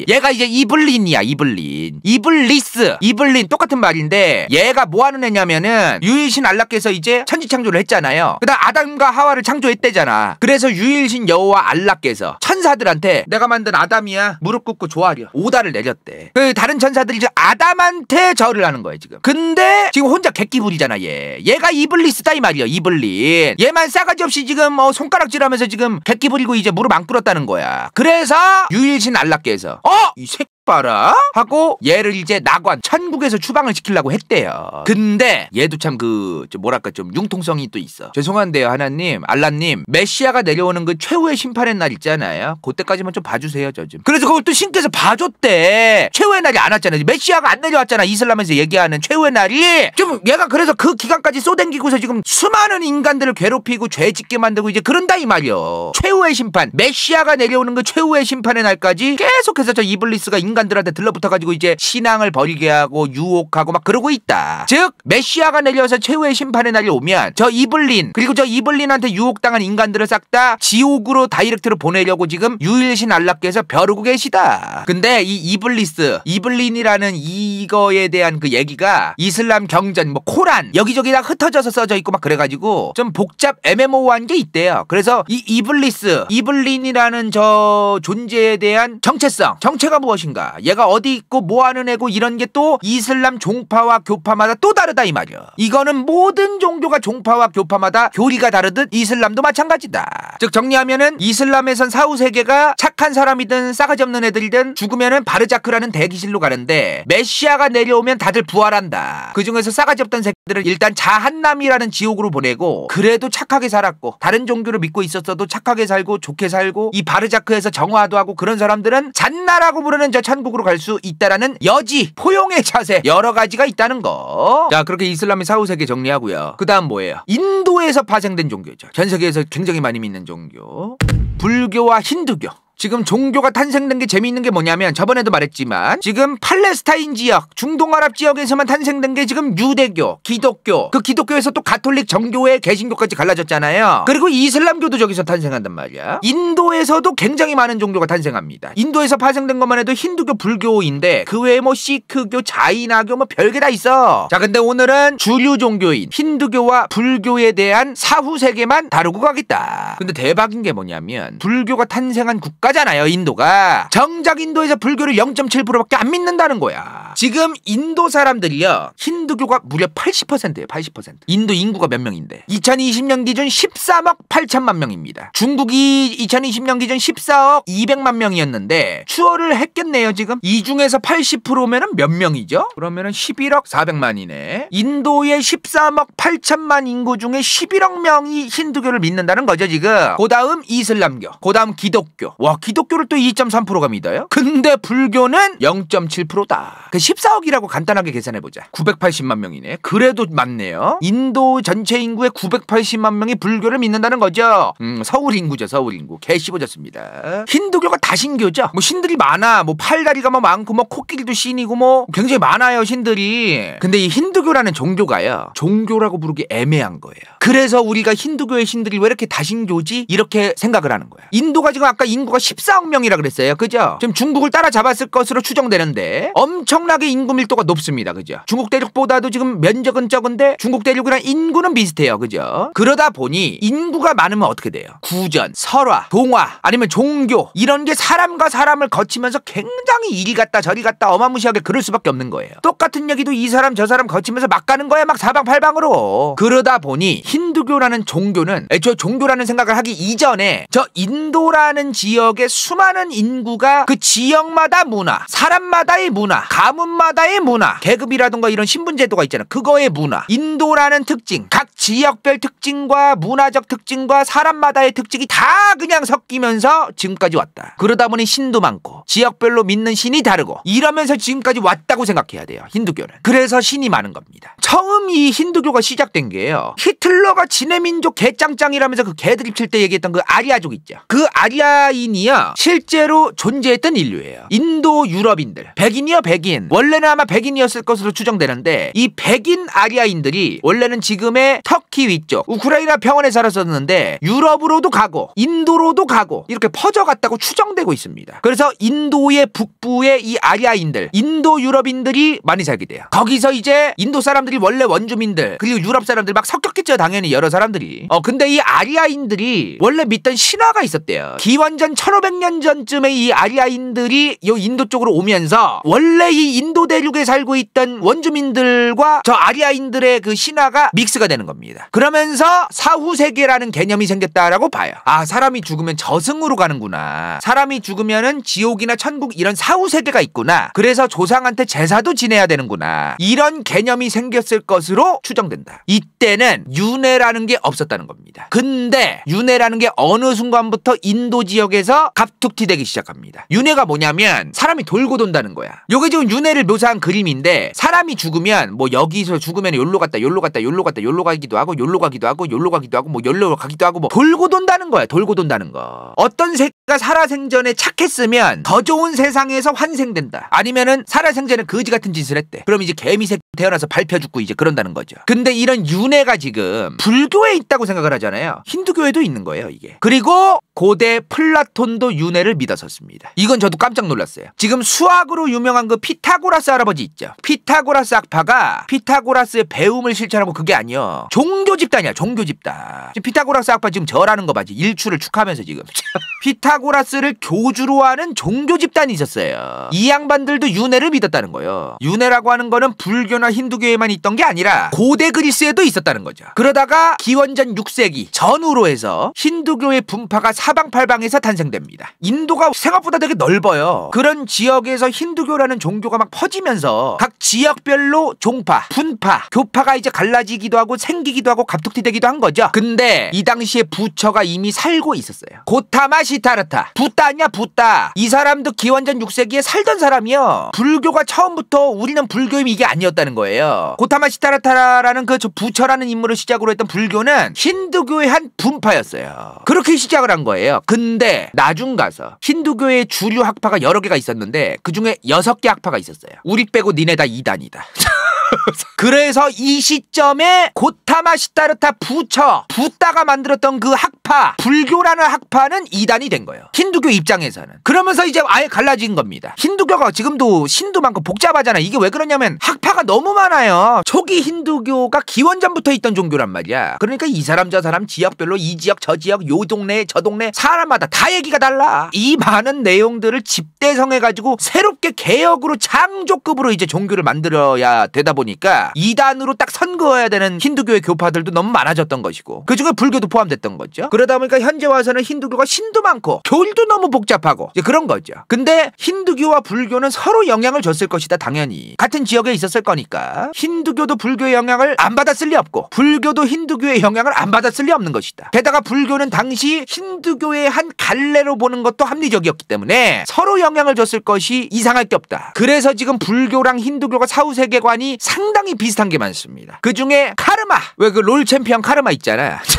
얘가 이제 이블린이야 이블린 이블리스 이블린 똑같은 말인데 얘가 뭐하는 애냐면은 유일신 안락께서 이제 천지창조를 했잖아요 그다음 아담과 하와를 창조했대잖아 그래서 유일신 여호와 안락께서 천사들한테 내가 만든 아담이야 무릎 꿇고 좋아하려 오다를 내렸대 그 다른 천사들이 이제 아담한테 절을 하는 거예요 지금 근데 지금 혼자 객기부리잖아 얘 얘가 이블리스다 이 말이야 이블린 얘만 싸가지 없이 지금 뭐 손가락질하면서 지금 객기부리고 이제 무릎 안 꿇었다는 거야 그래서 유일신 안락께서 관계서 어? 이 새. 봐라 하고 얘를 이제 낙관 천국에서 추방을 시키려고 했대요 근데 얘도 참 그 뭐랄까 좀 융통성이 또 있어 죄송한데요 하나님 알라님 메시아가 내려오는 그 최후의 심판의 날 있잖아요 그때까지만 좀 봐주세요 저좀 그래서 그걸 또 신께서 봐줬대 최후의 날이 안 왔잖아요 메시아가 안 내려왔잖아 이슬람에서 얘기하는 최후의 날이 좀 얘가 그래서 그 기간까지 쏘댕기고서 지금 수많은 인간들을 괴롭히고 죄짓게 만들고 이제 그런다 이 말이요 최후의 심판 메시아가 내려오는 그 최후의 심판의 날까지 계속해서 저 이블리스가 인 인간들한테 들러붙어가지고 이제 신앙을 버리게 하고 유혹하고 막 그러고 있다. 즉 메시아가 내려서 최후의 심판의 날이 오면 저 이블린 그리고 저 이블린한테 유혹당한 인간들을 싹 다 지옥으로 다이렉트로 보내려고 지금 유일신 안락께서 벼르고 계시다. 근데 이 이블리스 이블린이라는 이거에 대한 그 얘기가 이슬람 경전 뭐 코란 여기저기 다 흩어져서 써져 있고 막 그래가지고 좀 복잡 애매모호한 게 있대요. 그래서 이 이블리스 이블린이라는 저 존재에 대한 정체성 정체가 무엇인가 애가 얘가 어디 있고 뭐 하는 애고 이런 게 또 이슬람 종파와 교파마다 또 다르다 이 말이야 이거는 모든 종교가 종파와 교파마다 교리가 다르듯 이슬람도 마찬가지다 즉 정리하면은 이슬람에선 사후세계가 착한 사람이든 싸가지 없는 애들이든 죽으면은 바르자크라는 대기실로 가는데 메시아가 내려오면 다들 부활한다 그중에서 싸가지 없던 새끼들을 일단 자한남이라는 지옥으로 보내고 그래도 착하게 살았고 다른 종교를 믿고 있었어도 착하게 살고 좋게 살고 이 바르자크에서 정화도 하고 그런 사람들은 잔나라고 부르는 저 한국으로갈수 있다라는 여지, 포용의 자세 여러 가지가 있다는 거. 자 그렇게 이슬람의 사후세계 정리하고요. 그 다음 뭐예요? 인도에서 파생된 종교죠. 전 세계에서 굉장히 많이 믿는 종교. 불교와 힌두교. 지금 종교가 탄생된 게 재미있는 게 뭐냐면 저번에도 말했지만 지금 팔레스타인 지역, 중동아랍 지역에서만 탄생된 게 지금 유대교, 기독교, 그 기독교에서 또 가톨릭 정교회, 개신교까지 갈라졌잖아요. 그리고 이슬람교도 저기서 탄생한단 말이야. 인도에서도 굉장히 많은 종교가 탄생합니다. 인도에서 파생된 것만 해도 힌두교, 불교인데 그 외에 뭐 시크교, 자이나교 뭐 별게 다 있어. 자, 근데 오늘은 주류 종교인 힌두교와 불교에 대한 사후 세계만 다루고 가겠다. 근데 대박인 게 뭐냐면 불교가 탄생한 국가 하잖아요 인도가 정작 인도에서 불교를 0.7%밖에 안 믿는다는 거야 지금 인도 사람들이요 힌두교가 무려 80%예요 80% 인도 인구가 몇 명인데 2020년 기준 13억 8천만 명입니다 중국이 2020년 기준 14억 200만 명이었는데 추월을 했겠네요 지금 이 중에서 80%면은 몇 명이죠? 그러면은 11억 400만이네 인도의 13억 8천만 인구 중에 11억 명이 힌두교를 믿는다는 거죠 지금 그 다음 이슬람교 그 다음 기독교 와 아, 기독교를 또 2.3%가 믿어요? 근데 불교는 0.7%다. 그 14억이라고 간단하게 계산해보자. 980만 명이네. 그래도 맞네요. 인도 전체 인구의 980만 명이 불교를 믿는다는 거죠. 음, 서울 인구죠, 서울 인구. 개씹어졌습니다. 힌두교가 다신교죠. 뭐 신들이 많아. 뭐 팔다리가 뭐 많고 뭐 코끼리도 신이고 뭐 굉장히 많아요, 신들이. 근데 이 힌두교라는 종교가요. 종교라고 부르기 애매한 거예요. 그래서 우리가 힌두교의 신들이 왜 이렇게 다신교지? 이렇게 생각을 하는 거야. 인도가 지금 아까 인구가 14억 명이라 그랬어요. 그죠? 지금 중국을 따라잡았을 것으로 추정되는데 엄청나게 인구 밀도가 높습니다. 그죠? 중국 대륙보다도 지금 면적은 적은데 중국 대륙이랑 인구는 비슷해요. 그죠? 그러다 보니 인구가 많으면 어떻게 돼요? 구전, 설화, 동화 아니면 종교 이런 게 사람과 사람을 거치면서 굉장히 이리 갔다 저리 갔다 어마무시하게 그럴 수밖에 없는 거예요. 똑같은 얘기도 이 사람 저 사람 거치면서 막 가는 거야. 막 사방팔방으로. 그러다 보니 힌두교라는 종교는 애초에 종교라는 생각을 하기 이전에 저 인도라는 지역 지역의 수많은 인구가 그 지역마다 문화, 사람마다의 문화, 가문마다의 문화, 계급이라든가 이런 신분 제도가 있잖아. 그거의 문화. 인도라는 특징, 각 지역별 특징과 문화적 특징과 사람마다의 특징이 다 그냥 섞이면서 지금까지 왔다. 그러다 보니 신도 많고 지역별로 믿는 신이 다르고 이러면서 지금까지 왔다고 생각해야 돼요. 힌두교는. 그래서 신이 많은 겁니다. 처음 이 힌두교가 시작된 게요. 히틀러가 지네 민족 개짱짱이라면서 그 개드립 칠때 얘기했던 그 아리아족 있죠. 그 아리아인이 인이야 실제로 존재했던 인류예요. 인도 유럽인들 백인이요 백인 원래는 아마 백인이었을 것으로 추정되는데 이 백인 아리아인들이 원래는 지금의 터키 위쪽 우크라이나 평원에 살았었는데 유럽으로도 가고 인도로도 가고 이렇게 퍼져갔다고 추정되고 있습니다. 그래서 인도의 북부의 이 아리아인들 인도 유럽인들이 많이 살게 돼요. 거기서 이제 인도 사람들이 원래 원주민들 그리고 유럽 사람들 막 섞였겠죠 당연히 여러 사람들이 어 근데 이 아리아인들이 원래 믿던 신화가 있었대요. 기원전 천 1500년 전쯤에 이 아리아인들이 요 인도 쪽으로 오면서 원래 이 인도 대륙에 살고 있던 원주민들과 저 아리아인들의 그 신화가 믹스가 되는 겁니다. 그러면서 사후 세계라는 개념이 생겼다라고 봐요. 아, 사람이 죽으면 저승으로 가는구나. 사람이 죽으면은 지옥이나 천국 이런 사후 세계가 있구나. 그래서 조상한테 제사도 지내야 되는구나. 이런 개념이 생겼을 것으로 추정된다. 이때는 윤회라는 게 없었다는 겁니다. 근데 윤회라는 게 어느 순간부터 인도 지역에서 갑툭튀 되기 시작합니다. 윤회가 뭐냐면 사람이 돌고 돈다는 거야. 요게 지금 윤회를 묘사한 그림인데 사람이 죽으면 뭐 여기서 죽으면 욜로 갔다 욜로 갔다 욜로 갔다 욜로 가기도 하고 욜로 가기도 하고 욜로 가기도 하고 뭐 욜로 가기도 하고 뭐 돌고 돈다는 거야. 돌고 돈다는 거. 어떤 새가 살아생전에 착했으면 더 좋은 세상에서 환생된다. 아니면은 살아생전에 거지 같은 짓을 했대. 그럼 이제 개미 새 태어나서 밟혀 죽고 이제 그런다는 거죠. 근데 이런 윤회가 지금 불교에 있다고 생각을 하잖아요. 힌두교에도 있는 거예요, 이게. 그리고 고대 플라톤 지금도 윤회를 믿어섰습니다. 이건 저도 깜짝 놀랐어요. 지금 수학으로 유명한 그 피타고라스 할아버지 있죠. 피타고라스 학파가 피타고라스의 배움을 실천하고 그게 아니요. 종교 집단이야 종교 집단. 피타고라스 학파 지금 절하는 거 봐지 일출을 축하면서 지금. 피타고라스를 교주로 하는 종교 집단이 있었어요. 이 양반들도 윤회를 믿었다는 거예요. 윤회라고 하는 거는 불교나 힌두교에만 있던 게 아니라 고대 그리스에도 있었다는 거죠. 그러다가 기원전 6세기 전후로 해서 힌두교의 분파가 사방팔방에서 탄생됩니다. 됩니다. 인도가 생각보다 되게 넓어요. 그런 지역에서 힌두교라는 종교가 막 퍼지면서 각 지역별로 종파, 분파, 교파가 이제 갈라지기도 하고 생기기도 하고 갑툭튀되기도 한 거죠. 근데 이 당시에 부처가 이미 살고 있었어요. 고타마 시타르타. 부따 아니야, 부따. 이 사람도 기원전 6세기에 살던 사람이요. 불교가 처음부터 우리는 불교임 이게 아니었다는 거예요. 고타마 시타르타라는 그 부처라는 인물을 시작으로 했던 불교는 힌두교의 한 분파였어요. 그렇게 시작을 한 거예요. 근데 나중 가서 힌두교의 주류 학파가 여러 개가 있었는데 그중에 여섯 개 학파가 있었어요. 우리 빼고 니네 다 이단이다 그래서 이 시점에 곧 사마시타르다 붙여 부다가 만들었던 그 학파 불교라는 학파는 이단이 된 거예요. 힌두교 입장에서는 그러면서 이제 아예 갈라진 겁니다. 힌두교가 지금도 신도 많고 복잡하잖아. 이게 왜 그러냐면 학파가 너무 많아요. 초기 힌두교가 기원전부터 있던 종교란 말이야. 그러니까 이 사람 저 사람 지역별로 이 지역 저 지역 요 동네 저 동네 사람마다 다 얘기가 달라. 이 많은 내용들을 집대성해 가지고 새롭게 개혁으로 창조급으로 이제 종교를 만들어야 되다 보니까 이단으로 딱 선거해야 되는 힌두교의 교파들도 너무 많아졌던 것이고 그중에 불교도 포함됐던 거죠. 그러다 보니까 현재 와서는 힌두교가 신도 많고 교일도 너무 복잡하고 그런 거죠. 근데 힌두교와 불교는 서로 영향을 줬을 것이다 당연히 같은 지역에 있었을 거니까 힌두교도 불교의 영향을 안 받았을 리 없고 불교도 힌두교의 영향을 안 받았을 리 없는 것이다. 게다가 불교는 당시 힌두교의 한 갈래로 보는 것도 합리적이었기 때문에 서로 영향을 줬을 것이 이상할 게 없다. 그래서 지금 불교랑 힌두교가 사후 세계관이 상당히 비슷한 게 많습니다. 그 중에 카르마 왜그롤 챔피언 카르마 있잖아.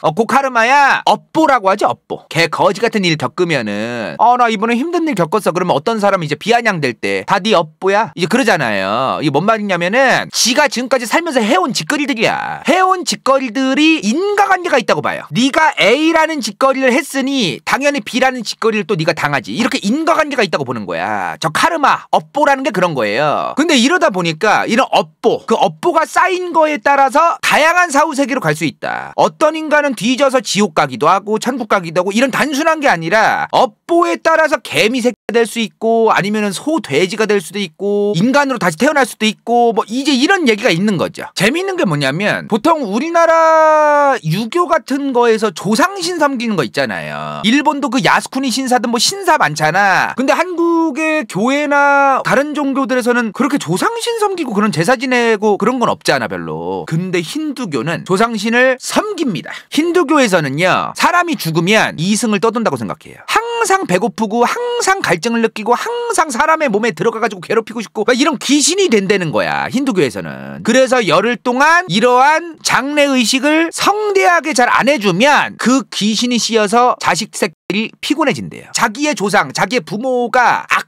어, 그 카르마야 업보라고 하지 업보. 개 거지 같은 일 겪으면은 어나 이번에 힘든 일 겪었어. 그러면 어떤 사람이 이제 비아냥 될 때 다 네 업보야 이제 그러잖아요. 이게 뭔 말이냐면은 지가 지금까지 살면서 해온 짓거리들이야. 해온 짓거리들이 인과관계가 있다고 봐요. 네가 A라는 짓거리를 했으니 당연히 B라는 짓거리를 또 네가 당하지. 이렇게 인과관계가 있다고 보는 거야. 저 카르마 업보라는 게 그런 거예요. 근데 이러다 보니까 이런 업보 그 업보가 쌓인 거에 따라서 다양한 사후 세계로 갈 수 있다. 어떤 인간은 뒤져서 지옥 가기도 하고 천국 가기도 하고 이런 단순한 게 아니라 업보에 따라서 개미 새끼 될수 있고 아니면소 돼지가 될 수도 있고 인간으로 다시 태어날 수도 있고 뭐 이제 이런 얘기가 있는 거죠. 재밌는게 뭐냐면 보통 우리나라 유교 같은 거에서 조상신 섬기는 거 있잖아요. 일본도 그 야스쿠니 신사든 뭐 신사 많잖아. 근데 한국의 교회나 다른 종교들에서는 그렇게 조상신 섬기고 그런 제사 지내고 그런 건 없잖아 별로. 근데 그런데 힌두교는 조상신을 섬깁니다. 힌두교에서는요, 사람이 죽으면 이승을 떠든다고 생각해요. 항상 배고프고 항상 갈증을 느끼고 항상 사람의 몸에 들어가가지고 괴롭히고 싶고 이런 귀신이 된다는 거야 힌두교에서는 그래서 열흘 동안 이러한 장례 의식을 성대하게 잘 안 해주면 그 귀신이 씌여서 자식 새끼 피곤해진대요 자기의 조상 자기의 부모가 악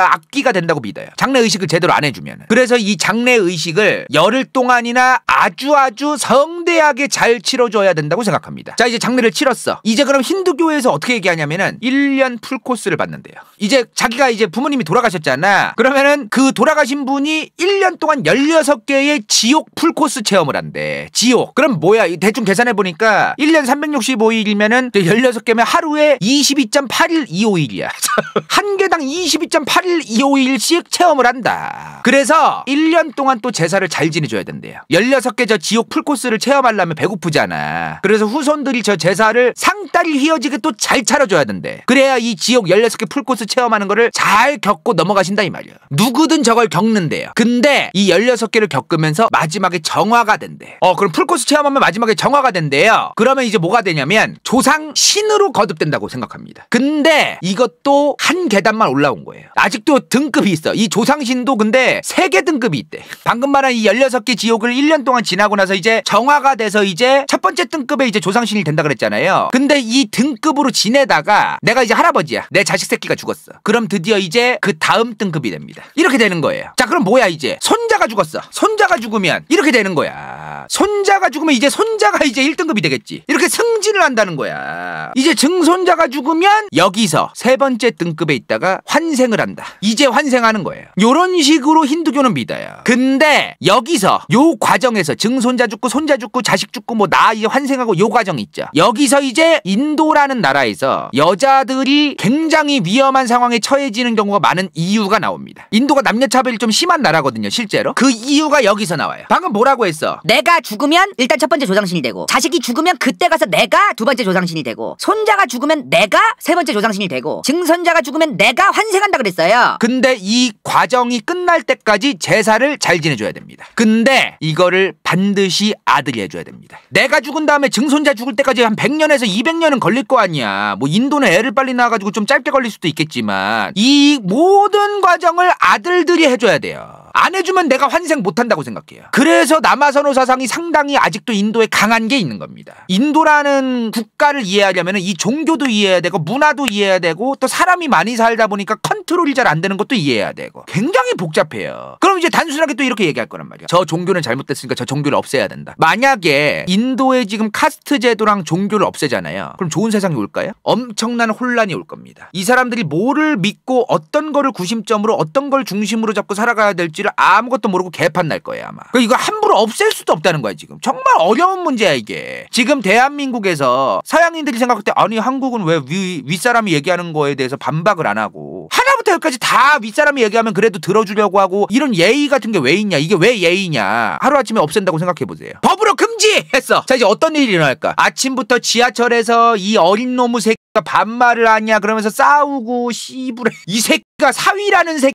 악기가 된다고 믿어요. 장래 의식을 제대로 안 해주면. 그래서 이 장래 의식을 열흘 동안이나 아주 아주 성대하게 잘 치러줘야 된다고 생각합니다. 자 이제 장례를 치렀어. 이제 그럼 힌두교에서 어떻게 얘기하냐면은 1년 풀 코스를 받는데요. 이제 자기가 이제 부모님이 돌아가셨잖아. 그러면은 그 돌아가신 분이 1년 동안 16개의 지옥 풀 코스 체험을 한대. 지옥. 그럼 뭐야? 대충 계산해 보니까 1년 365일이면은 16개면 하루에 22.8일 2 5일이야한 개당 22.8 8일, 2호일씩 체험을 한다. 그래서 1년 동안 또 제사를 잘 지내줘야 된대요. 16개 저 지옥 풀코스를 체험하려면 배고프잖아. 그래서 후손들이 저 제사를 상다리 휘어지게 또 잘 차려줘야 된대. 그래야 이 지옥 16개 풀코스 체험하는 거를 잘 겪고 넘어가신다 이 말이야. 누구든 저걸 겪는데요. 근데 이 16개를 겪으면서 마지막에 정화가 된대. 어 그럼 풀코스 체험하면 마지막에 정화가 된대요. 그러면 이제 뭐가 되냐면 조상 신으로 거듭된다고 생각합니다. 근데 이것도 한 계단만 올라온 거예요. 아직 아직도 등급이 있어. 이 조상신도 근데 세 개 등급이 있대. 방금 말한 이 16개 지옥을 1년 동안 지나고 나서 이제 정화가 돼서 이제 첫 번째 등급에 이제 조상신이 된다 그랬잖아요. 근데 이 등급으로 지내다가 내가 이제 할아버지야. 내 자식 새끼가 죽었어. 그럼 드디어 이제 그 다음 등급이 됩니다. 이렇게 되는 거예요. 자, 그럼 뭐야 이제? 손자가 죽었어. 손자가 죽으면 이렇게 되는 거야. 손자가 죽으면 이제 손자가 이제 1등급이 되겠지. 이렇게 승진을 한다는 거야. 이제 증손자가 죽으면 여기서 세 번째 등급에 있다가 환생을 한다. 된다. 이제 환생하는 거예요. 요런 식으로 힌두교는 믿어요. 근데 여기서 요 과정에서 증손자 죽고 손자 죽고 자식 죽고 뭐나 이제 환생하고 요 과정 있죠. 여기서 이제 인도라는 나라에서 여자들이 굉장히 위험한 상황에 처해지는 경우가 많은 이유가 나옵니다. 인도가 남녀 차별이 좀 심한 나라거든요, 실제로. 그 이유가 여기서 나와요. 방금 뭐라고 했어? 내가 죽으면 일단 첫 번째 조상신이 되고 자식이 죽으면 그때 가서 내가 두 번째 조상신이 되고 손자가 죽으면 내가 세 번째 조상신이 되고 증손자가 죽으면 내가 환생한다 그랬어. 있어요. 근데 이 과정이 끝날 때까지 제사를 잘 지내줘야 됩니다. 근데 이거를 반드시 아들이 해줘야 됩니다. 내가 죽은 다음에 증손자 죽을 때까지 한 100년에서 200년은 걸릴 거 아니야. 뭐 인도는 애를 빨리 낳아가지고 좀 짧게 걸릴 수도 있겠지만 이 모든 과정을 아들들이 해줘야 돼요. 안 해주면 내가 환생 못한다고 생각해요. 그래서 남아선호 사상이 상당히 아직도 인도에 강한 게 있는 겁니다. 인도라는 국가를 이해하려면 이 종교도 이해해야 되고 문화도 이해해야 되고 또 사람이 많이 살다 보니까 컨트롤이 잘 안 되는 것도 이해해야 되고 굉장히 복잡해요. 그럼 이제 단순하게 또 이렇게 얘기할 거란 말이야. 저 종교는 잘못됐으니까 저 종교를 없애야 된다. 만약에 인도에 지금 카스트 제도랑 종교를 없애잖아요. 그럼 좋은 세상이 올까요? 엄청난 혼란이 올 겁니다. 이 사람들이 뭐를 믿고 어떤 거를 구심점으로 어떤 걸 중심으로 잡고 살아가야 될지 뭔지를 아무것도 모르고 개판 날 거예요 아마. 그 이거 함부로 없앨 수도 없다는 거야 지금. 정말 어려운 문제야 이게. 지금 대한민국에서 서양인들이 생각할 때 아니 한국은 왜 위, 윗사람이 얘기하는 거에 대해서 반박을 안 하고 하나부터 열까지 다 윗사람이 얘기하면 그래도 들어주려고 하고 이런 예의 같은 게 왜 있냐 이게 왜 예의냐 하루아침에 없앤다고 생각해보세요 법으로 금지 했어 자 이제 어떤 일이 일어날까 아침부터 지하철에서 이 어린 놈의 새끼가 반말을 하냐 그러면서 싸우고 씨부레 이 새끼가 사위라는 새끼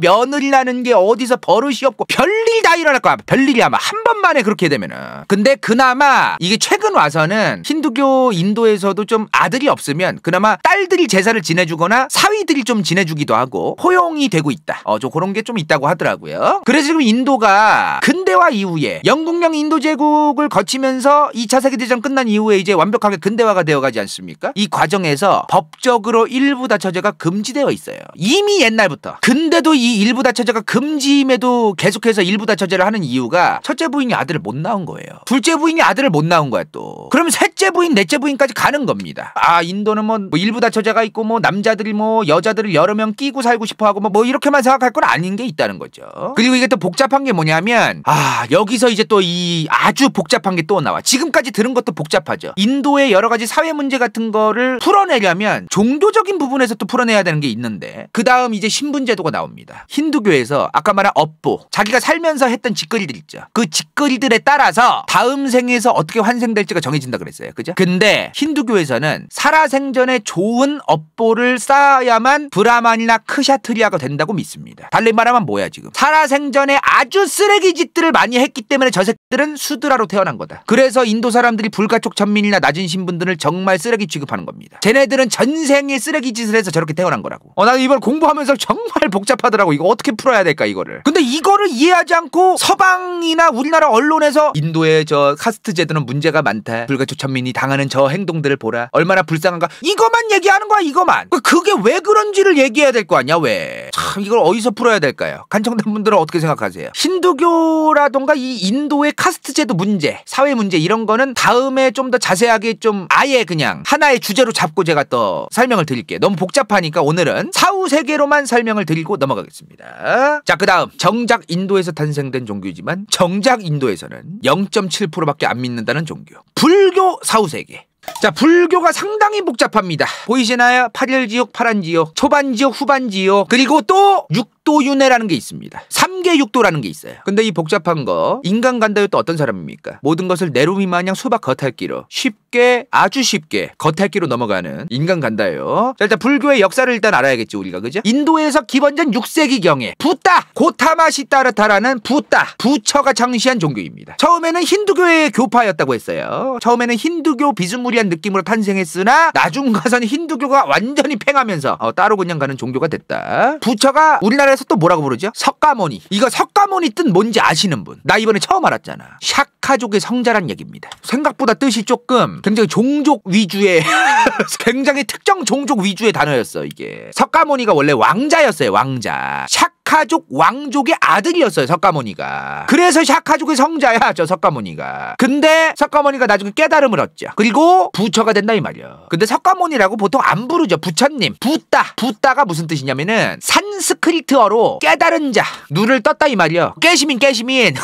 며느리라는 게 어디서 버릇이 없고 별일 다 일어날 거야. 별일이 아마 한 번만에 그렇게 되면은. 근데 그나마 이게 최근 와서는 힌두교 인도에서도 좀 아들이 없으면 그나마 딸들이 제사를 지내주거나 사위들이 좀 지내주기도 하고 포용이 되고 있다. 어, 저 그런 게 좀 있다고 하더라고요. 그래서 지금 인도가 근대화 이후에 영국령 인도 제국을 거치면서 2차 세계대전 끝난 이후에 이제 완벽하게 근대화가 되어가지 않습니까? 이 과정에서 법적으로 일부 다처제가 금지되어 있어요. 이미 옛날부터. 근대 그래도 이 일부 다처제가 금지임에도 계속해서 일부 다처제를 하는 이유가 첫째 부인이 아들을 못 낳은 거예요. 둘째 부인이 아들을 못 낳은 거야 또. 그럼 셋째 부인, 넷째 부인까지 가는 겁니다. 아 인도는 뭐, 뭐 일부 다처제가 있고 뭐 남자들이 뭐 여자들을 여러 명 끼고 살고 싶어하고 뭐, 뭐 이렇게만 생각할 건 아닌 게 있다는 거죠. 그리고 이게 또 복잡한 게 뭐냐면 아 여기서 이제 또 이 아주 복잡한 게 또 나와. 지금까지 들은 것도 복잡하죠. 인도의 여러 가지 사회 문제 같은 거를 풀어내려면 종교적인 부분에서 또 풀어내야 되는 게 있는데 그 다음 이제 신분제도가 나옵니다. 겁니다. 힌두교에서 아까 말한 업보 자기가 살면서 했던 짓거리들 있죠. 그 짓거리들에 따라서 다음 생에서 어떻게 환생될지가 정해진다 그랬어요. 그죠? 근데 힌두교에서는 살아생전에 좋은 업보를 쌓아야만 브라만이나 크샤트리아가 된다고 믿습니다. 달리 말하면 뭐야 지금. 살아생전에 아주 쓰레기 짓들을 많이 했기 때문에 저 새끼들은 수드라로 태어난 거다. 그래서 인도 사람들이 불가촉 천민이나 낮은 신분들을 정말 쓰레기 취급하는 겁니다. 쟤네들은 전생에 쓰레기 짓을 해서 저렇게 태어난 거라고. 어, 나는 이번 공부하면서 정말 복잡한 답하더라고 이거 어떻게 풀어야 될까 이거를. 근데 이거를 이해하지 않고 서방이나 우리나라 언론에서 인도의 저 카스트 제도는 문제가 많다. 불가촉 천민이 당하는 저 행동들을 보라. 얼마나 불쌍한가. 이거만 얘기하는 거야 이거만. 그게 왜 그런지를 얘기해야 될 거 아니야 왜. 참 이걸 어디서 풀어야 될까요? 간청단 분들은 어떻게 생각하세요? 힌두교라던가 이 인도의 카스트 제도 문제, 사회 문제 이런 거는 다음에 좀 더 자세하게 좀 아예 그냥 하나의 주제로 잡고 제가 또 설명을 드릴게요. 너무 복잡하니까 오늘은 사후 세계로만 설명을 드리고 넘어가 겠습니다 넘어가겠습니다. 자, 그 다음. 정작 인도에서 탄생된 종교이지만 정작 인도에서는 0.7%밖에 안 믿는다는 종교. 불교 사후세계. 자, 불교가 상당히 복잡합니다. 보이시나요? 8일 지옥, 파란 지옥, 초반 지옥, 후반 지옥, 그리고 또 육도윤회라는 게 있습니다. 삼계육도라는게 있어요. 근데 이 복잡한 거 인간 간다요 또 어떤 사람입니까? 모든 것을 내로미 마냥 수박 겉핥기로 쉽게 아주 쉽게 겉핥기로 넘어가는 인간 간다요. 자 일단 불교의 역사를 일단 알아야겠죠 우리가 그죠? 인도에서 기원전 6세기경에 부따 고타마시타르타라는 부따 부처가 창시한 종교입니다. 처음에는 힌두교의 교파였다고 했어요. 처음에는 힌두교 비스무리한 느낌으로 탄생했으나 나중 가서는 힌두교가 완전히 팽하면서 어, 따로 그냥 가는 종교가 됐다. 부처가 우리나라 우리나에서또 뭐라고 부르죠? 석가모니. 이거 석가모니 뜻 뭔지 아시는 분? 나 이번에 처음 알았잖아. 샤카족의 성자란 얘기입니다. 생각보다 뜻이 조금 굉장히 종족 위주의 굉장히 특정 종족 위주의 단어였어 이게. 석가모니가 원래 왕자였어요 왕자. 샥 샤카족 왕족의 아들이었어요 석가모니가 그래서 샤카족의 성자야 저 석가모니가 근데 석가모니가 나중에 깨달음을 얻죠 그리고 부처가 된다 이 말이야 근데 석가모니라고 보통 안 부르죠 부처님 부따 부따가 무슨 뜻이냐면은 산스크리트어로 깨달은 자 눈을 떴다 이 말이야 깨시민 깨시민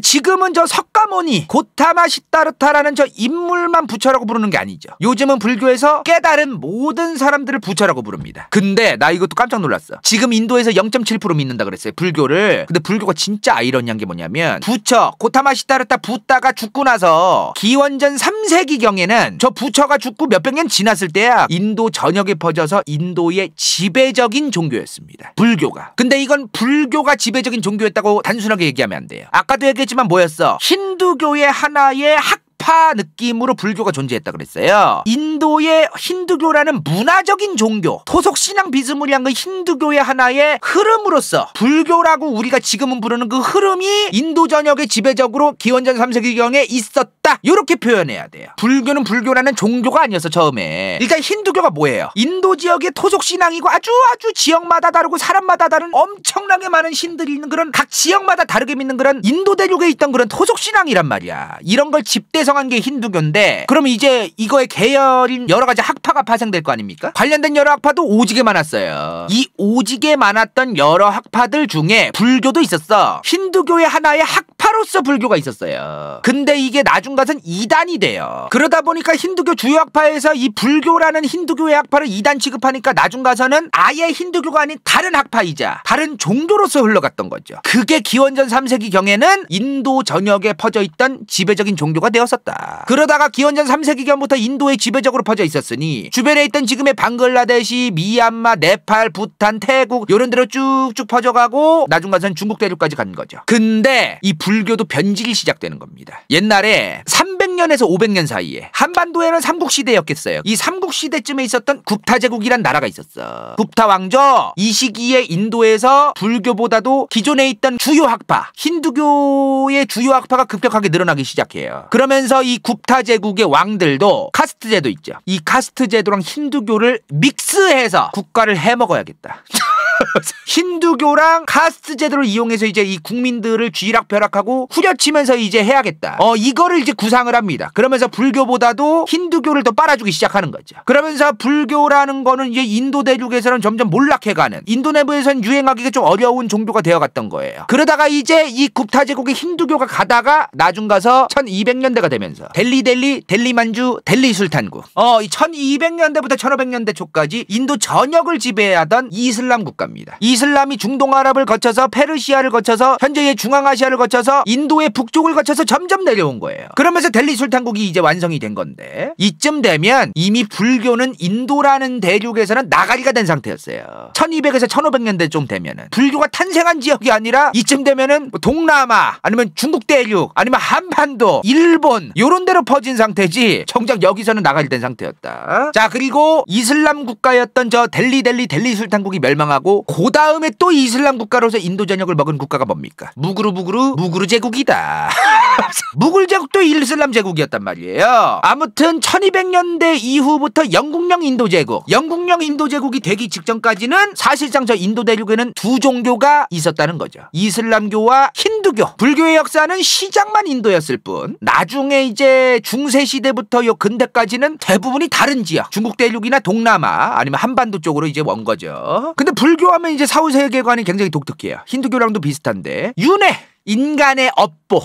지금은 저 석가모니 고타마 시타르타라는 저 인물만 부처라고 부르는 게 아니죠. 요즘은 불교에서 깨달은 모든 사람들을 부처라고 부릅니다. 근데 나 이것도 깜짝 놀랐어. 지금 인도에서 0.7% 믿는다 그랬어요. 불교를. 근데 불교가 진짜 아이러니한 게 뭐냐면 부처 고타마 시타르타 부다가 죽고 나서 기원전 3세기경에는 저 부처가 죽고 몇백 년 지났을 때야 인도 전역에 퍼져서 인도의 지배적인 종교였습니다. 불교가. 근데 이건 불교가 지배적인 종교였다고 단순하게 얘기하면 안 돼요. 아까도 얘기했 되지만 뭐였어? 힌두교의 하나의 학교 우파 느낌으로 불교가 존재했다 그랬어요. 인도의 힌두교라는 문화적인 종교, 토속신앙 비스무리한 그 힌두교의 하나의 흐름으로서 불교라고 우리가 지금은 부르는 그 흐름이 인도 전역에 지배적으로 기원전 3세기경에 있었다. 이렇게 표현해야 돼요. 불교는 불교라는 종교가 아니어서 처음에. 일단 힌두교가 뭐예요? 인도 지역의 토속신앙이고 아주 아주 지역마다 다르고 사람마다 다른 엄청나게 많은 신들이 있는 그런 각 지역마다 다르게 믿는 그런 인도 대륙에 있던 그런 토속신앙이란 말이야. 이런 걸 집대서 형성한 게 힌두교인데 그럼 이제 이거의 계열인 여러 가지 학파가 파생될 거 아닙니까? 관련된 여러 학파도 오지게 많았어요. 이 오지게 많았던 여러 학파들 중에 불교도 있었어. 힌두교의 하나의 학파로서 불교가 있었어요. 근데 이게 나중 가선 이단이 돼요. 그러다 보니까 힌두교 주요 학파에서 이 불교라는 힌두교의 학파를 이단 취급하니까 나중 가서는 아예 힌두교가 아닌 다른 학파이자 다른 종교로서 흘러갔던 거죠. 그게 기원전 3세기 경에는 인도 전역에 퍼져 있던 지배적인 종교가 되었었 있었다. 그러다가 기원전 3세기경부터 인도에 지배적으로 퍼져 있었으니 주변에 있던 지금의 방글라데시, 미얀마, 네팔, 부탄, 태국 이런 데로 쭉쭉 퍼져가고 나중 가선 중국 대륙까지 간 거죠. 근데 이 불교도 변질이 시작되는 겁니다. 옛날에 300년에서 500년 사이에 한반도에는 삼국시대였겠어요. 이 삼국시대쯤에 있었던 굽타제국이란 나라가 있었어. 굽타 왕조 이 시기에 인도에서 불교보다도 기존에 있던 주요 학파 힌두교의 주요 학파가 급격하게 늘어나기 시작해요. 그러면서 그러면서 이 굽타 제국의 왕들도 카스트 제도 있죠. 이 카스트 제도랑 힌두교를 믹스해서 국가를 해먹어야겠다. 힌두교랑 카스트 제도를 이용해서 이제 이 국민들을 쥐락펴락하고 후려치면서 이제 해야겠다. 어 이거를 이제 구상을 합니다. 그러면서 불교보다도 힌두교를 더 빨아주기 시작하는 거죠. 그러면서 불교라는 거는 이제 인도 대륙에서는 점점 몰락해가는 인도 내부에선 유행하기가 좀 어려운 종교가 되어갔던 거예요. 그러다가 이제 이 굽타 제국의 힌두교가 가다가 나중 가서 1200년대가 되면서 델리 델리 델리 만주 델리 술탄국 어 1200년대부터 1500년대 초까지 인도 전역을 지배하던 이슬람 국가 겁니다. 이슬람이 중동 아랍을 거쳐서 페르시아를 거쳐서 현재의 중앙아시아를 거쳐서 인도의 북쪽을 거쳐서 점점 내려온 거예요. 그러면서 델리 술탄국이 이제 완성이 된 건데 이쯤 되면 이미 불교는 인도라는 대륙에서는 나가리가 된 상태였어요. 1200에서 1500년대쯤 되면은 불교가 탄생한 지역이 아니라 이쯤 되면은 뭐 동남아 아니면 중국 대륙 아니면 한반도 일본 요런 데로 퍼진 상태지 정작 여기서는 나가리 된 상태였다. 자 그리고 이슬람 국가였던 저 델리 델리 델리 술탄국이 멸망하고 그 다음에 또 이슬람 국가로서 인도 전역을 먹은 국가가 뭡니까? 무그루 무그루 무그루 제국이다. 무굴 제국도 이슬람 제국이었단 말이에요. 아무튼 1200년대 이후부터 영국령 인도 제국, 영국령 인도 제국이 되기 직전까지는 사실상 저 인도 대륙에는 두 종교가 있었다는 거죠. 이슬람교와 힌두교. 불교의 역사는 시작만 인도였을 뿐 나중에 이제 중세 시대부터 요 근대까지는 대부분이 다른 지역, 중국 대륙이나 동남아 아니면 한반도 쪽으로 이제 온 거죠. 근데 불교 힌두 하면 이제 사후 세계관이 굉장히 독특해요. 힌두교랑도 비슷한데 윤회 인간의 업보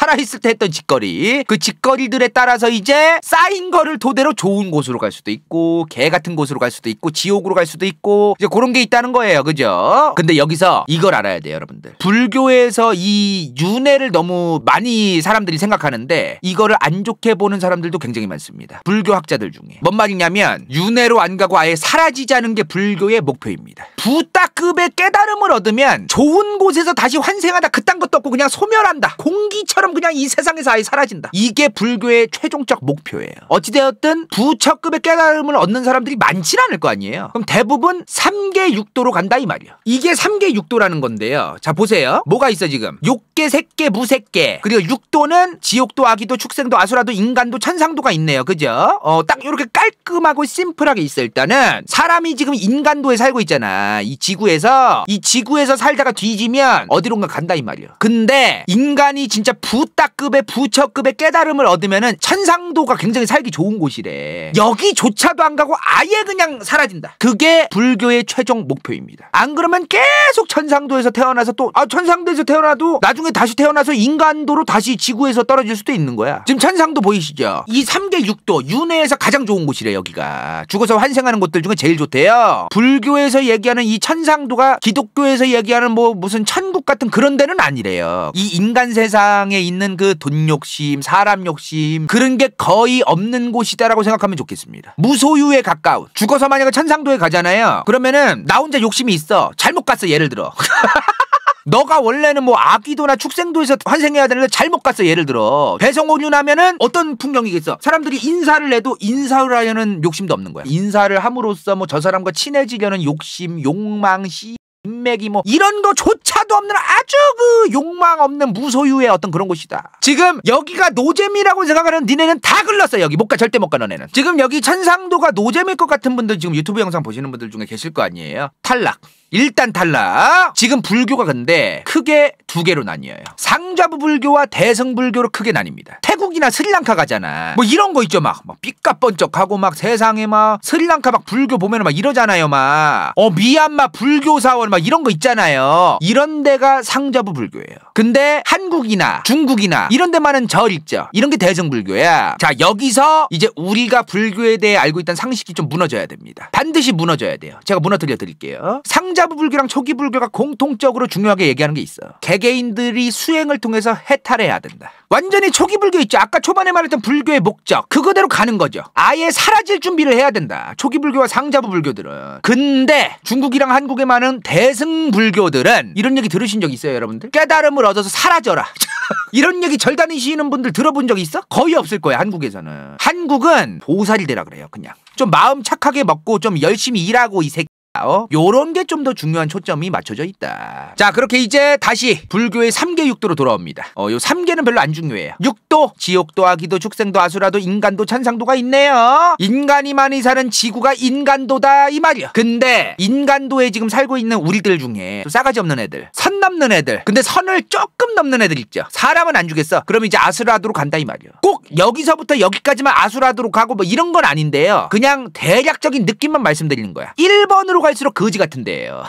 살아있을 때 했던 짓거리 그 짓거리들에 따라서 이제 쌓인 거를 토대로 좋은 곳으로 갈 수도 있고 개 같은 곳으로 갈 수도 있고 지옥으로 갈 수도 있고 이제 그런 게 있다는 거예요 그죠 근데 여기서 이걸 알아야 돼요 여러분들 불교에서 이 윤회를 너무 많이 사람들이 생각하는데 이거를 안 좋게 보는 사람들도 굉장히 많습니다 불교 학자들 중에 뭔 말이냐면 윤회로 안 가고 아예 사라지자는 게 불교의 목표입니다 부따급의 깨달음을 얻으면 좋은 곳에서 다시 환생하다 그딴 것도 없고 그냥 소멸한다 공기처럼 그럼 그냥 이 세상에서 아예 사라진다. 이게 불교의 최종적 목표예요. 어찌되었든 부처급의 깨달음을 얻는 사람들이 많진 않을 거 아니에요. 그럼 대부분 3개 6도로 간다 이 말이야. 이게 3개 6도라는 건데요. 자 보세요. 뭐가 있어 지금. 6개 3개 무색개 그리고 6도는 지옥도, 아기도, 축생도, 아수라도, 인간도, 천상도가 있네요. 그죠? 어, 딱 이렇게 깔끔하고 심플하게 있어 일단은. 사람이 지금 인간도에 살고 있잖아. 이 지구에서 이 지구에서 살다가 뒤지면 어디론가 간다 이 말이야. 근데 인간이 진짜 부 부따급의 부처급의 깨달음을 얻으면은 천상도가 굉장히 살기 좋은 곳이래. 여기조차도 안 가고 아예 그냥 사라진다. 그게 불교의 최종 목표입니다. 안 그러면 계속 천상도에서 태어나서 또아 천상도에서 태어나도 나중에 다시 태어나서 인간도로 다시 지구에서 떨어질 수도 있는 거야. 지금 천상도 보이시죠? 이 3개 6도 윤회에서 가장 좋은 곳이래 여기가. 죽어서 환생하는 곳들 중에 제일 좋대요. 불교에서 얘기하는 이 천상도가 기독교에서 얘기하는 뭐 무슨 천국 같은 그런 데는 아니래요. 이 인간 세상에 있는 그 돈 욕심, 사람 욕심 그런 게 거의 없는 곳이다라고 생각하면 좋겠습니다. 무소유에 가까운 죽어서 만약에 천상도에 가잖아요. 그러면은 나 혼자 욕심이 있어. 잘못 갔어 예를 들어. 너가 원래는 뭐 아기도나 축생도에서 환생해야 되는데 잘못 갔어 예를 들어 배송오륜 하면은 어떤 풍경이겠어 사람들이 인사를 해도 인사를 하려는 욕심도 없는 거야 인사를 함으로써 뭐 저 사람과 친해지려는 욕심 욕망 시 인맥이 뭐 이런 거조차도 없는 아주 그 욕망 없는 무소유의 어떤 그런 곳이다. 지금 여기가 노잼이라고 생각하는 니네는 다 글렀어 여기 못 가 절대 못 가 너네는. 지금 여기 천상도가 노잼일 것 같은 분들 지금 유튜브 영상 보시는 분들 중에 계실 거 아니에요. 탈락. 일단 탈락. 지금 불교가 근데 크게 두 개로 나뉘어요. 상자부 불교와 대승 불교로 크게 나뉩니다. 태국이나 스리랑카 가잖아. 뭐 이런 거 있죠 막. 막 삐까번쩍하고 막 세상에 막 스리랑카 막 불교 보면 막 이러잖아요 막. 어 미얀마 불교 사원 막 이런 거 있잖아요. 이런 데가 상자부 불교예요. 근데 한국이나 중국이나 이런 데만은 절 있죠. 이런 게 대승 불교야. 자 여기서 이제 우리가 불교에 대해 알고 있던 상식이 좀 무너져야 됩니다. 반드시 무너져야 돼요. 제가 무너뜨려 드릴게요. 상좌 후자부 불교랑 초기 불교가 공통적으로 중요하게 얘기하는 게 있어요. 개개인들이 수행을 통해서 해탈해야 된다. 완전히 초기 불교 있죠. 아까 초반에 말했던 불교의 목적 그거대로 가는 거죠. 아예 사라질 준비를 해야 된다. 초기 불교와 상자부 불교들은. 근데 중국이랑 한국에 많은 대승 불교들은 이런 얘기 들으신 적 있어요, 여러분들? 깨달음을 얻어서 사라져라. 이런 얘기 절단이시는 분들 들어본 적 있어? 거의 없을 거예요 한국에서는 한국은 보살이 되라 그래요 그냥 좀 마음 착하게 먹고 좀 열심히 일하고 이 새끼 어? 요런 게 좀 더 중요한 초점이 맞춰져 있다. 자, 그렇게 이제 다시 불교의 3계 6도로 돌아옵니다. 어, 요 3계는 별로 안 중요해요. 6도 지옥도, 아기도, 축생도, 아수라도, 인간도, 찬상도가 있네요. 인간이 많이 사는 지구가 인간도다 이 말이야. 근데 인간도에 지금 살고 있는 우리들 중에 싸가지 없는 애들, 선 넘는 애들, 근데 선을 조금 넘는 애들 있죠. 사람은 안 주겠어. 그럼 이제 아수라도로 간다 이 말이야. 꼭 여기서부터 여기까지만 아수라도로 가고 뭐 이런 건 아닌데요. 그냥 대략적인 느낌만 말씀드리는 거야. 1번으로 갈수록 갈수록 거지 같은데요.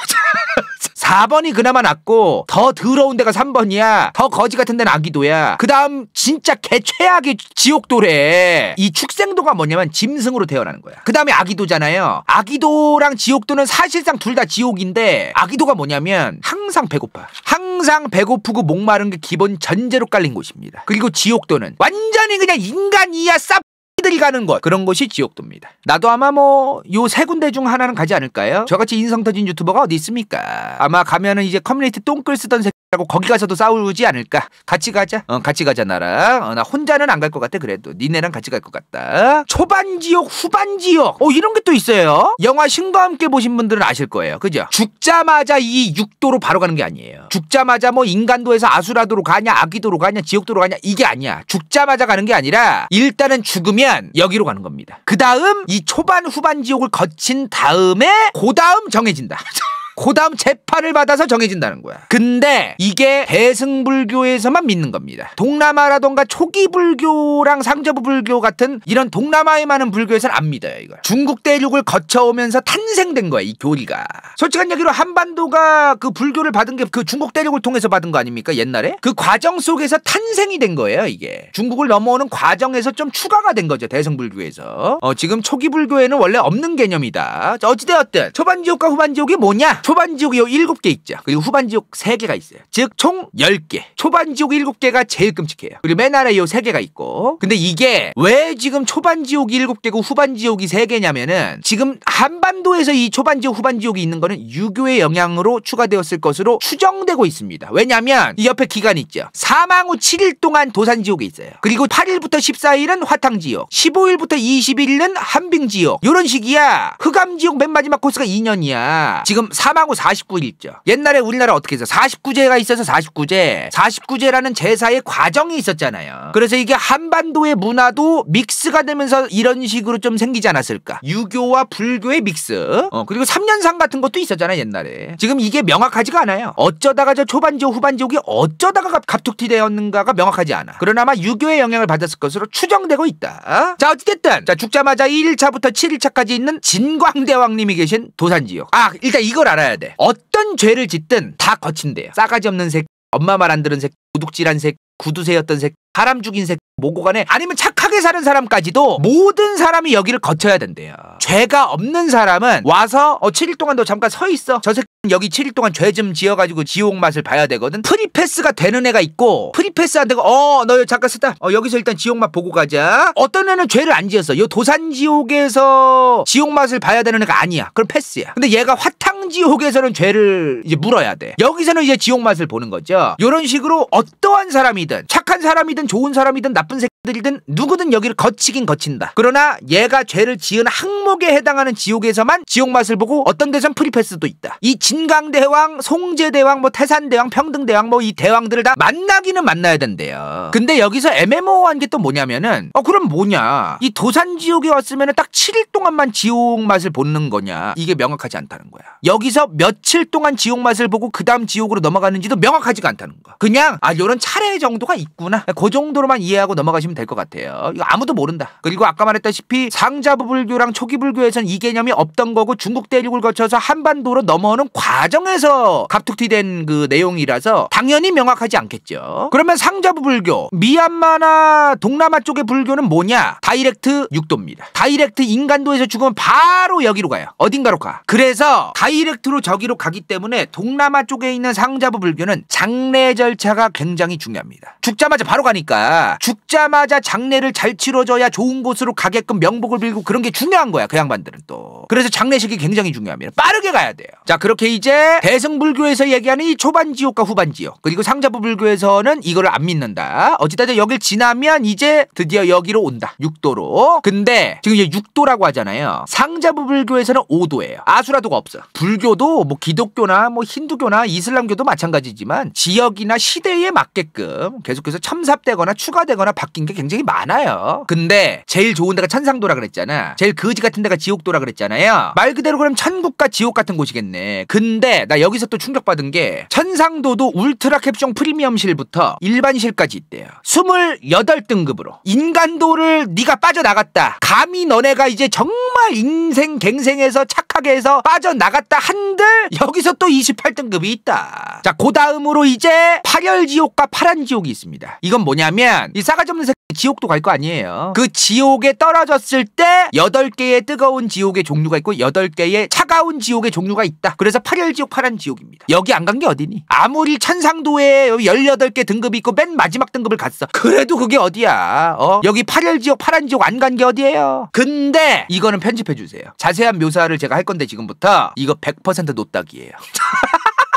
4번이 그나마 낫고 더 더러운 데가 3번이야. 더 거지 같은 데는 아기도야. 그다음 진짜 개 최악의 지옥도래. 이 축생도가 뭐냐면 짐승으로 태어나는 거야. 그다음에 아기도잖아요. 아기도랑 지옥도는 사실상 둘 다 지옥인데 아기도가 뭐냐면 항상 배고파. 항상 배고프고 목마른 게 기본 전제로 깔린 곳입니다. 그리고 지옥도는 완전히 그냥 인간이야 쌉 사들이 가는 곳 그런 곳이 지옥도입니다. 나도 아마 뭐 요 세 군데 중 하나는 가지 않을까요? 저같이 인성 터진 유튜버가 어디 있습니까? 아마 가면은 이제 커뮤니티 똥글 쓰던 새 라고 거기 가서도 싸우지 않을까? 같이 가자. 어, 같이 가자 나라 어, 나 혼자는 안 갈 것 같아 그래도 니네랑 같이 갈 것 같다. 초반 지역 후반 지역어 이런 게 또 있어요. 영화 신과 함께 보신 분들은 아실 거예요. 그죠? 죽자마자 이 육도로 바로 가는 게 아니에요. 죽자마자 뭐 인간도에서 아수라도로 가냐, 아기도로 가냐, 지옥도로 가냐 이게 아니야. 죽자마자 가는 게 아니라 일단은 죽으면 여기로 가는 겁니다. 그 다음 이 초반 후반 지역을 거친 다음에 그 다음 정해진다. 그 다음 재판을 받아서 정해진다는 거야. 근데 이게 대승불교에서만 믿는 겁니다. 동남아라던가 초기 불교랑 상저부 불교 같은 이런 동남아에 많은 불교에서는 안 믿어요, 이걸. 중국 대륙을 거쳐오면서 탄생된 거야, 이 교리가. 솔직한 얘기로 한반도가 그 불교를 받은 게 그 중국 대륙을 통해서 받은 거 아닙니까, 옛날에? 그 과정 속에서 탄생이 된 거예요, 이게. 중국을 넘어오는 과정에서 좀 추가가 된 거죠, 대승불교에서. 어, 지금 초기 불교에는 원래 없는 개념이다. 어찌되었든 초반 지옥과 후반 지옥이 뭐냐? 초반 지옥이 7개 있죠. 그리고 후반 지옥 3개가 있어요. 즉 총 10개. 초반 지옥 7개가 제일 끔찍해요. 그리고 맨 아래 요 3개가 있고. 근데 이게 왜 지금 초반 지옥이 7개고 후반 지옥이 3개냐면은 지금 한반도에서 이 초반 지옥 후반 지옥이 있는 거는 유교의 영향으로 추가되었을 것으로 추정되고 있습니다. 왜냐면 이 옆에 기간이 있죠. 사망 후 7일 동안 도산 지옥에 있어요. 그리고 8일부터 14일은 화탕 지옥, 15일부터 21일은 한빙 지옥. 요런 식이야. 흑암 지옥 맨 마지막 코스가 2년이야. 지금 사망 3하고 49일 있죠. 옛날에 우리나라 어떻게 했어? 49제가 있어서 49제. 49제라는 제사의 과정이 있었잖아요. 그래서 이게 한반도의 문화도 믹스가 되면서 이런 식으로 좀 생기지 않았을까? 유교와 불교의 믹스. 어, 그리고 3년상 같은 것도 있었잖아, 요 옛날에. 지금 이게 명확하지가 않아요. 어쩌다가 저 초반지옥, 후반지옥이 어쩌다가 갑툭튀 되었는가가 명확하지 않아. 그러나 아마 유교의 영향을 받았을 것으로 추정되고 있다. 자, 어찌됐든. 자, 죽자마자 1일차부터 7일차까지 있는 진광대왕님이 계신 도산지역. 아, 일단 이걸 알아. 알아야 돼. 어떤 죄를 짓든 다 거친대요. 싸가지 없는 색, 엄마 말 안 들은 색, 도둑질한 색, 구두쇠였던 색, 사람 죽인 색, 모고간에 뭐 아니면 착하게 사는 사람까지도 모든 사람이 여기를 거쳐야 된대요. 죄가 없는 사람은 와서 어 7일 동안 너 잠깐 서 있어. 저 새끼 는 여기 7일 동안 죄 좀 지어가지고 지옥 맛을 봐야 되거든. 프리패스가 되는 애가 있고 프리패스 안 되고 어너 잠깐 쓰다. 어 여기서 일단 지옥 맛 보고 가자. 어떤 애는 죄를 안 지었어. 요 도산 지옥에서 지옥 맛을 봐야 되는 애가 아니야. 그럼 패스야. 근데 얘가 화탕 지옥에서는 죄를 이제 물어야 돼. 여기서는 이제 지옥 맛을 보는 거죠. 요런 식으로 어떠한 사람이든 착한 사람이든 좋은 사람이든 나쁜 새끼 들든 누구든 여기를 거치긴 거친다. 그러나 얘가 죄를 지은 항목에 해당하는 지옥에서만 지옥 맛을 보고 어떤 데선 프리패스도 있다. 이 진강대왕, 송제대왕, 뭐 태산대왕, 평등대왕 뭐 이 대왕들을 다 만나기는 만나야 된대요. 근데 여기서 m m o 한게 또 뭐냐면은 어 그럼 뭐냐 이 도산지옥에 왔으면딱 7일 동안만 지옥 맛을 보는 거냐 이게 명확하지 않다는 거야. 여기서 며칠 동안 지옥 맛을 보고 그 다음 지옥으로 넘어가는지도 명확하지가 않다는 거야. 그냥 아 요런 차례 정도가 있구나 그 정도로만 이해하고 넘어가시면 보시면 될것 같아요. 이거 아무도 모른다. 그리고 아까 말했다시피 상자부 불교랑 초기 불교에선 이 개념이 없던 거고 중국 대륙을 거쳐서 한반도로 넘어오는 과정에서 갑툭튀된 그 내용이라서 당연히 명확하지 않겠죠. 그러면 상자부 불교, 미얀마나 동남아 쪽의 불교는 뭐냐? 다이렉트 육도입니다. 다이렉트 인간도에서 죽으면 바로 여기로 가요. 어딘가로 가. 그래서 다이렉트로 저기로 가기 때문에 동남아 쪽에 있는 상자부 불교는 장례 절차가 굉장히 중요합니다. 죽자마자 바로 가니까 죽자마자 사자 장례를 잘 치러줘야 좋은 곳으로 가게끔 명복을 빌고 그런 게 중요한 거야 그 양반들은 또 그래서 장례식이 굉장히 중요합니다 빠르게 가야 돼요 자 그렇게 이제 대승불교에서 얘기하는 이 초반지옥과 후반지옥 그리고 상자부불교에서는 이거를 안 믿는다 어찌됐든 여길 지나면 이제 드디어 여기로 온다 6도로 근데 지금 이제 6도라고 하잖아요 상자부불교에서는 5도예요 아수라도가 없어 불교도 뭐 기독교나 뭐 힌두교나 이슬람교도 마찬가지지만 지역이나 시대에 맞게끔 계속해서 첨삭되거나 추가되거나 바뀐 게게 굉장히 많아요. 근데 제일 좋은 데가 천상도라 그랬잖아. 제일 거지 같은 데가 지옥도라 그랬잖아요. 말 그대로 그럼 천국과 지옥 같은 곳이겠네. 근데 나 여기서 또 충격받은 게 천상도도 울트라 캡숑 프리미엄실부터 일반실까지 있대요. 28등급으로 인간도를 네가 빠져나갔다. 감히 너네가 이제 정말 인생 갱생에서 착하게 해서 빠져나갔다 한들 여기서 또 28등급이 있다. 자, 그 다음으로 이제 파열지옥과 파란지옥이 있습니다. 이건 뭐냐면 이 싸가지 없는 지옥도 갈 거 아니에요. 그 지옥에 떨어졌을 때 8개의 뜨거운 지옥의 종류가 있고 8개의 차가운 지옥의 종류가 있다. 그래서 파열지옥, 파란지옥입니다. 여기 안 간 게 어디니? 아무리 천상도에 18개 등급이 있고 맨 마지막 등급을 갔어. 그래도 그게 어디야? 어? 여기 파열지옥, 파란지옥 안 간 게 어디예요? 근데 이거는 편집해 주세요. 자세한 묘사를 제가 할 건데 지금부터 이거 100% 노딱이에요.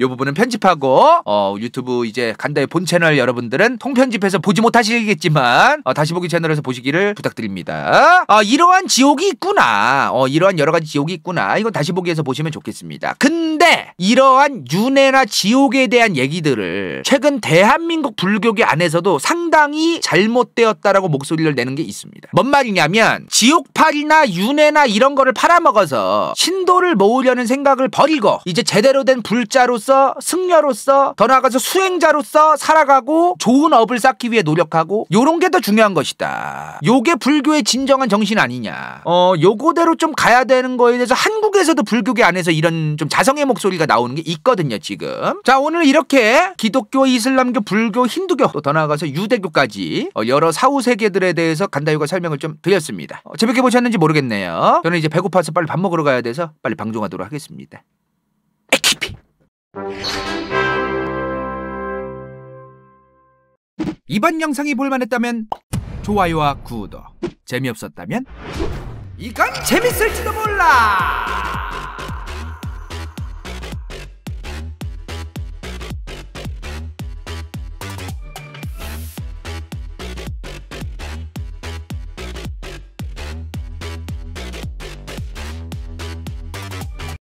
요 부분은 편집하고 어, 유튜브 이제 간다의 본 채널 여러분들은 통편집해서 보지 못하시겠지만 어, 다시 보기 채널에서 보시기를 부탁드립니다. 어, 이러한 지옥이 있구나. 어, 이러한 여러 가지 지옥이 있구나. 이건 다시 보기에서 보시면 좋겠습니다. 근데 이러한 윤회나 지옥에 대한 얘기들을 최근 대한민국 불교계 안에서도 상당히 잘못되었다라고 목소리를 내는 게 있습니다. 뭔 말이냐면 지옥팔이나 윤회나 이런 거를 팔아먹어서 신도를 모으려는 생각을 버리고 이제 제대로 된 불자로 사람로서 승려로서 더 나아가서 수행자로서 살아가고 좋은 업을 쌓기 위해 노력하고 요런 게 더 중요한 것이다. 요게 불교의 진정한 정신 아니냐. 어 요거대로 좀 가야 되는 거에 대해서 한국에서도 불교계 안에서 이런 좀 자성의 목소리가 나오는 게 있거든요 지금. 자 오늘 이렇게 기독교, 이슬람교, 불교, 힌두교 또 더 나아가서 유대교까지 어, 여러 사후 세계들에 대해서 간다유가 설명을 좀 드렸습니다. 어, 재밌게 보셨는지 모르겠네요. 저는 이제 배고파서 빨리 밥 먹으러 가야 돼서 빨리 방송하도록 하겠습니다. 이번 영상이 볼만했다면 좋아요와 구독 재미없었다면 이건 재밌을지도 몰라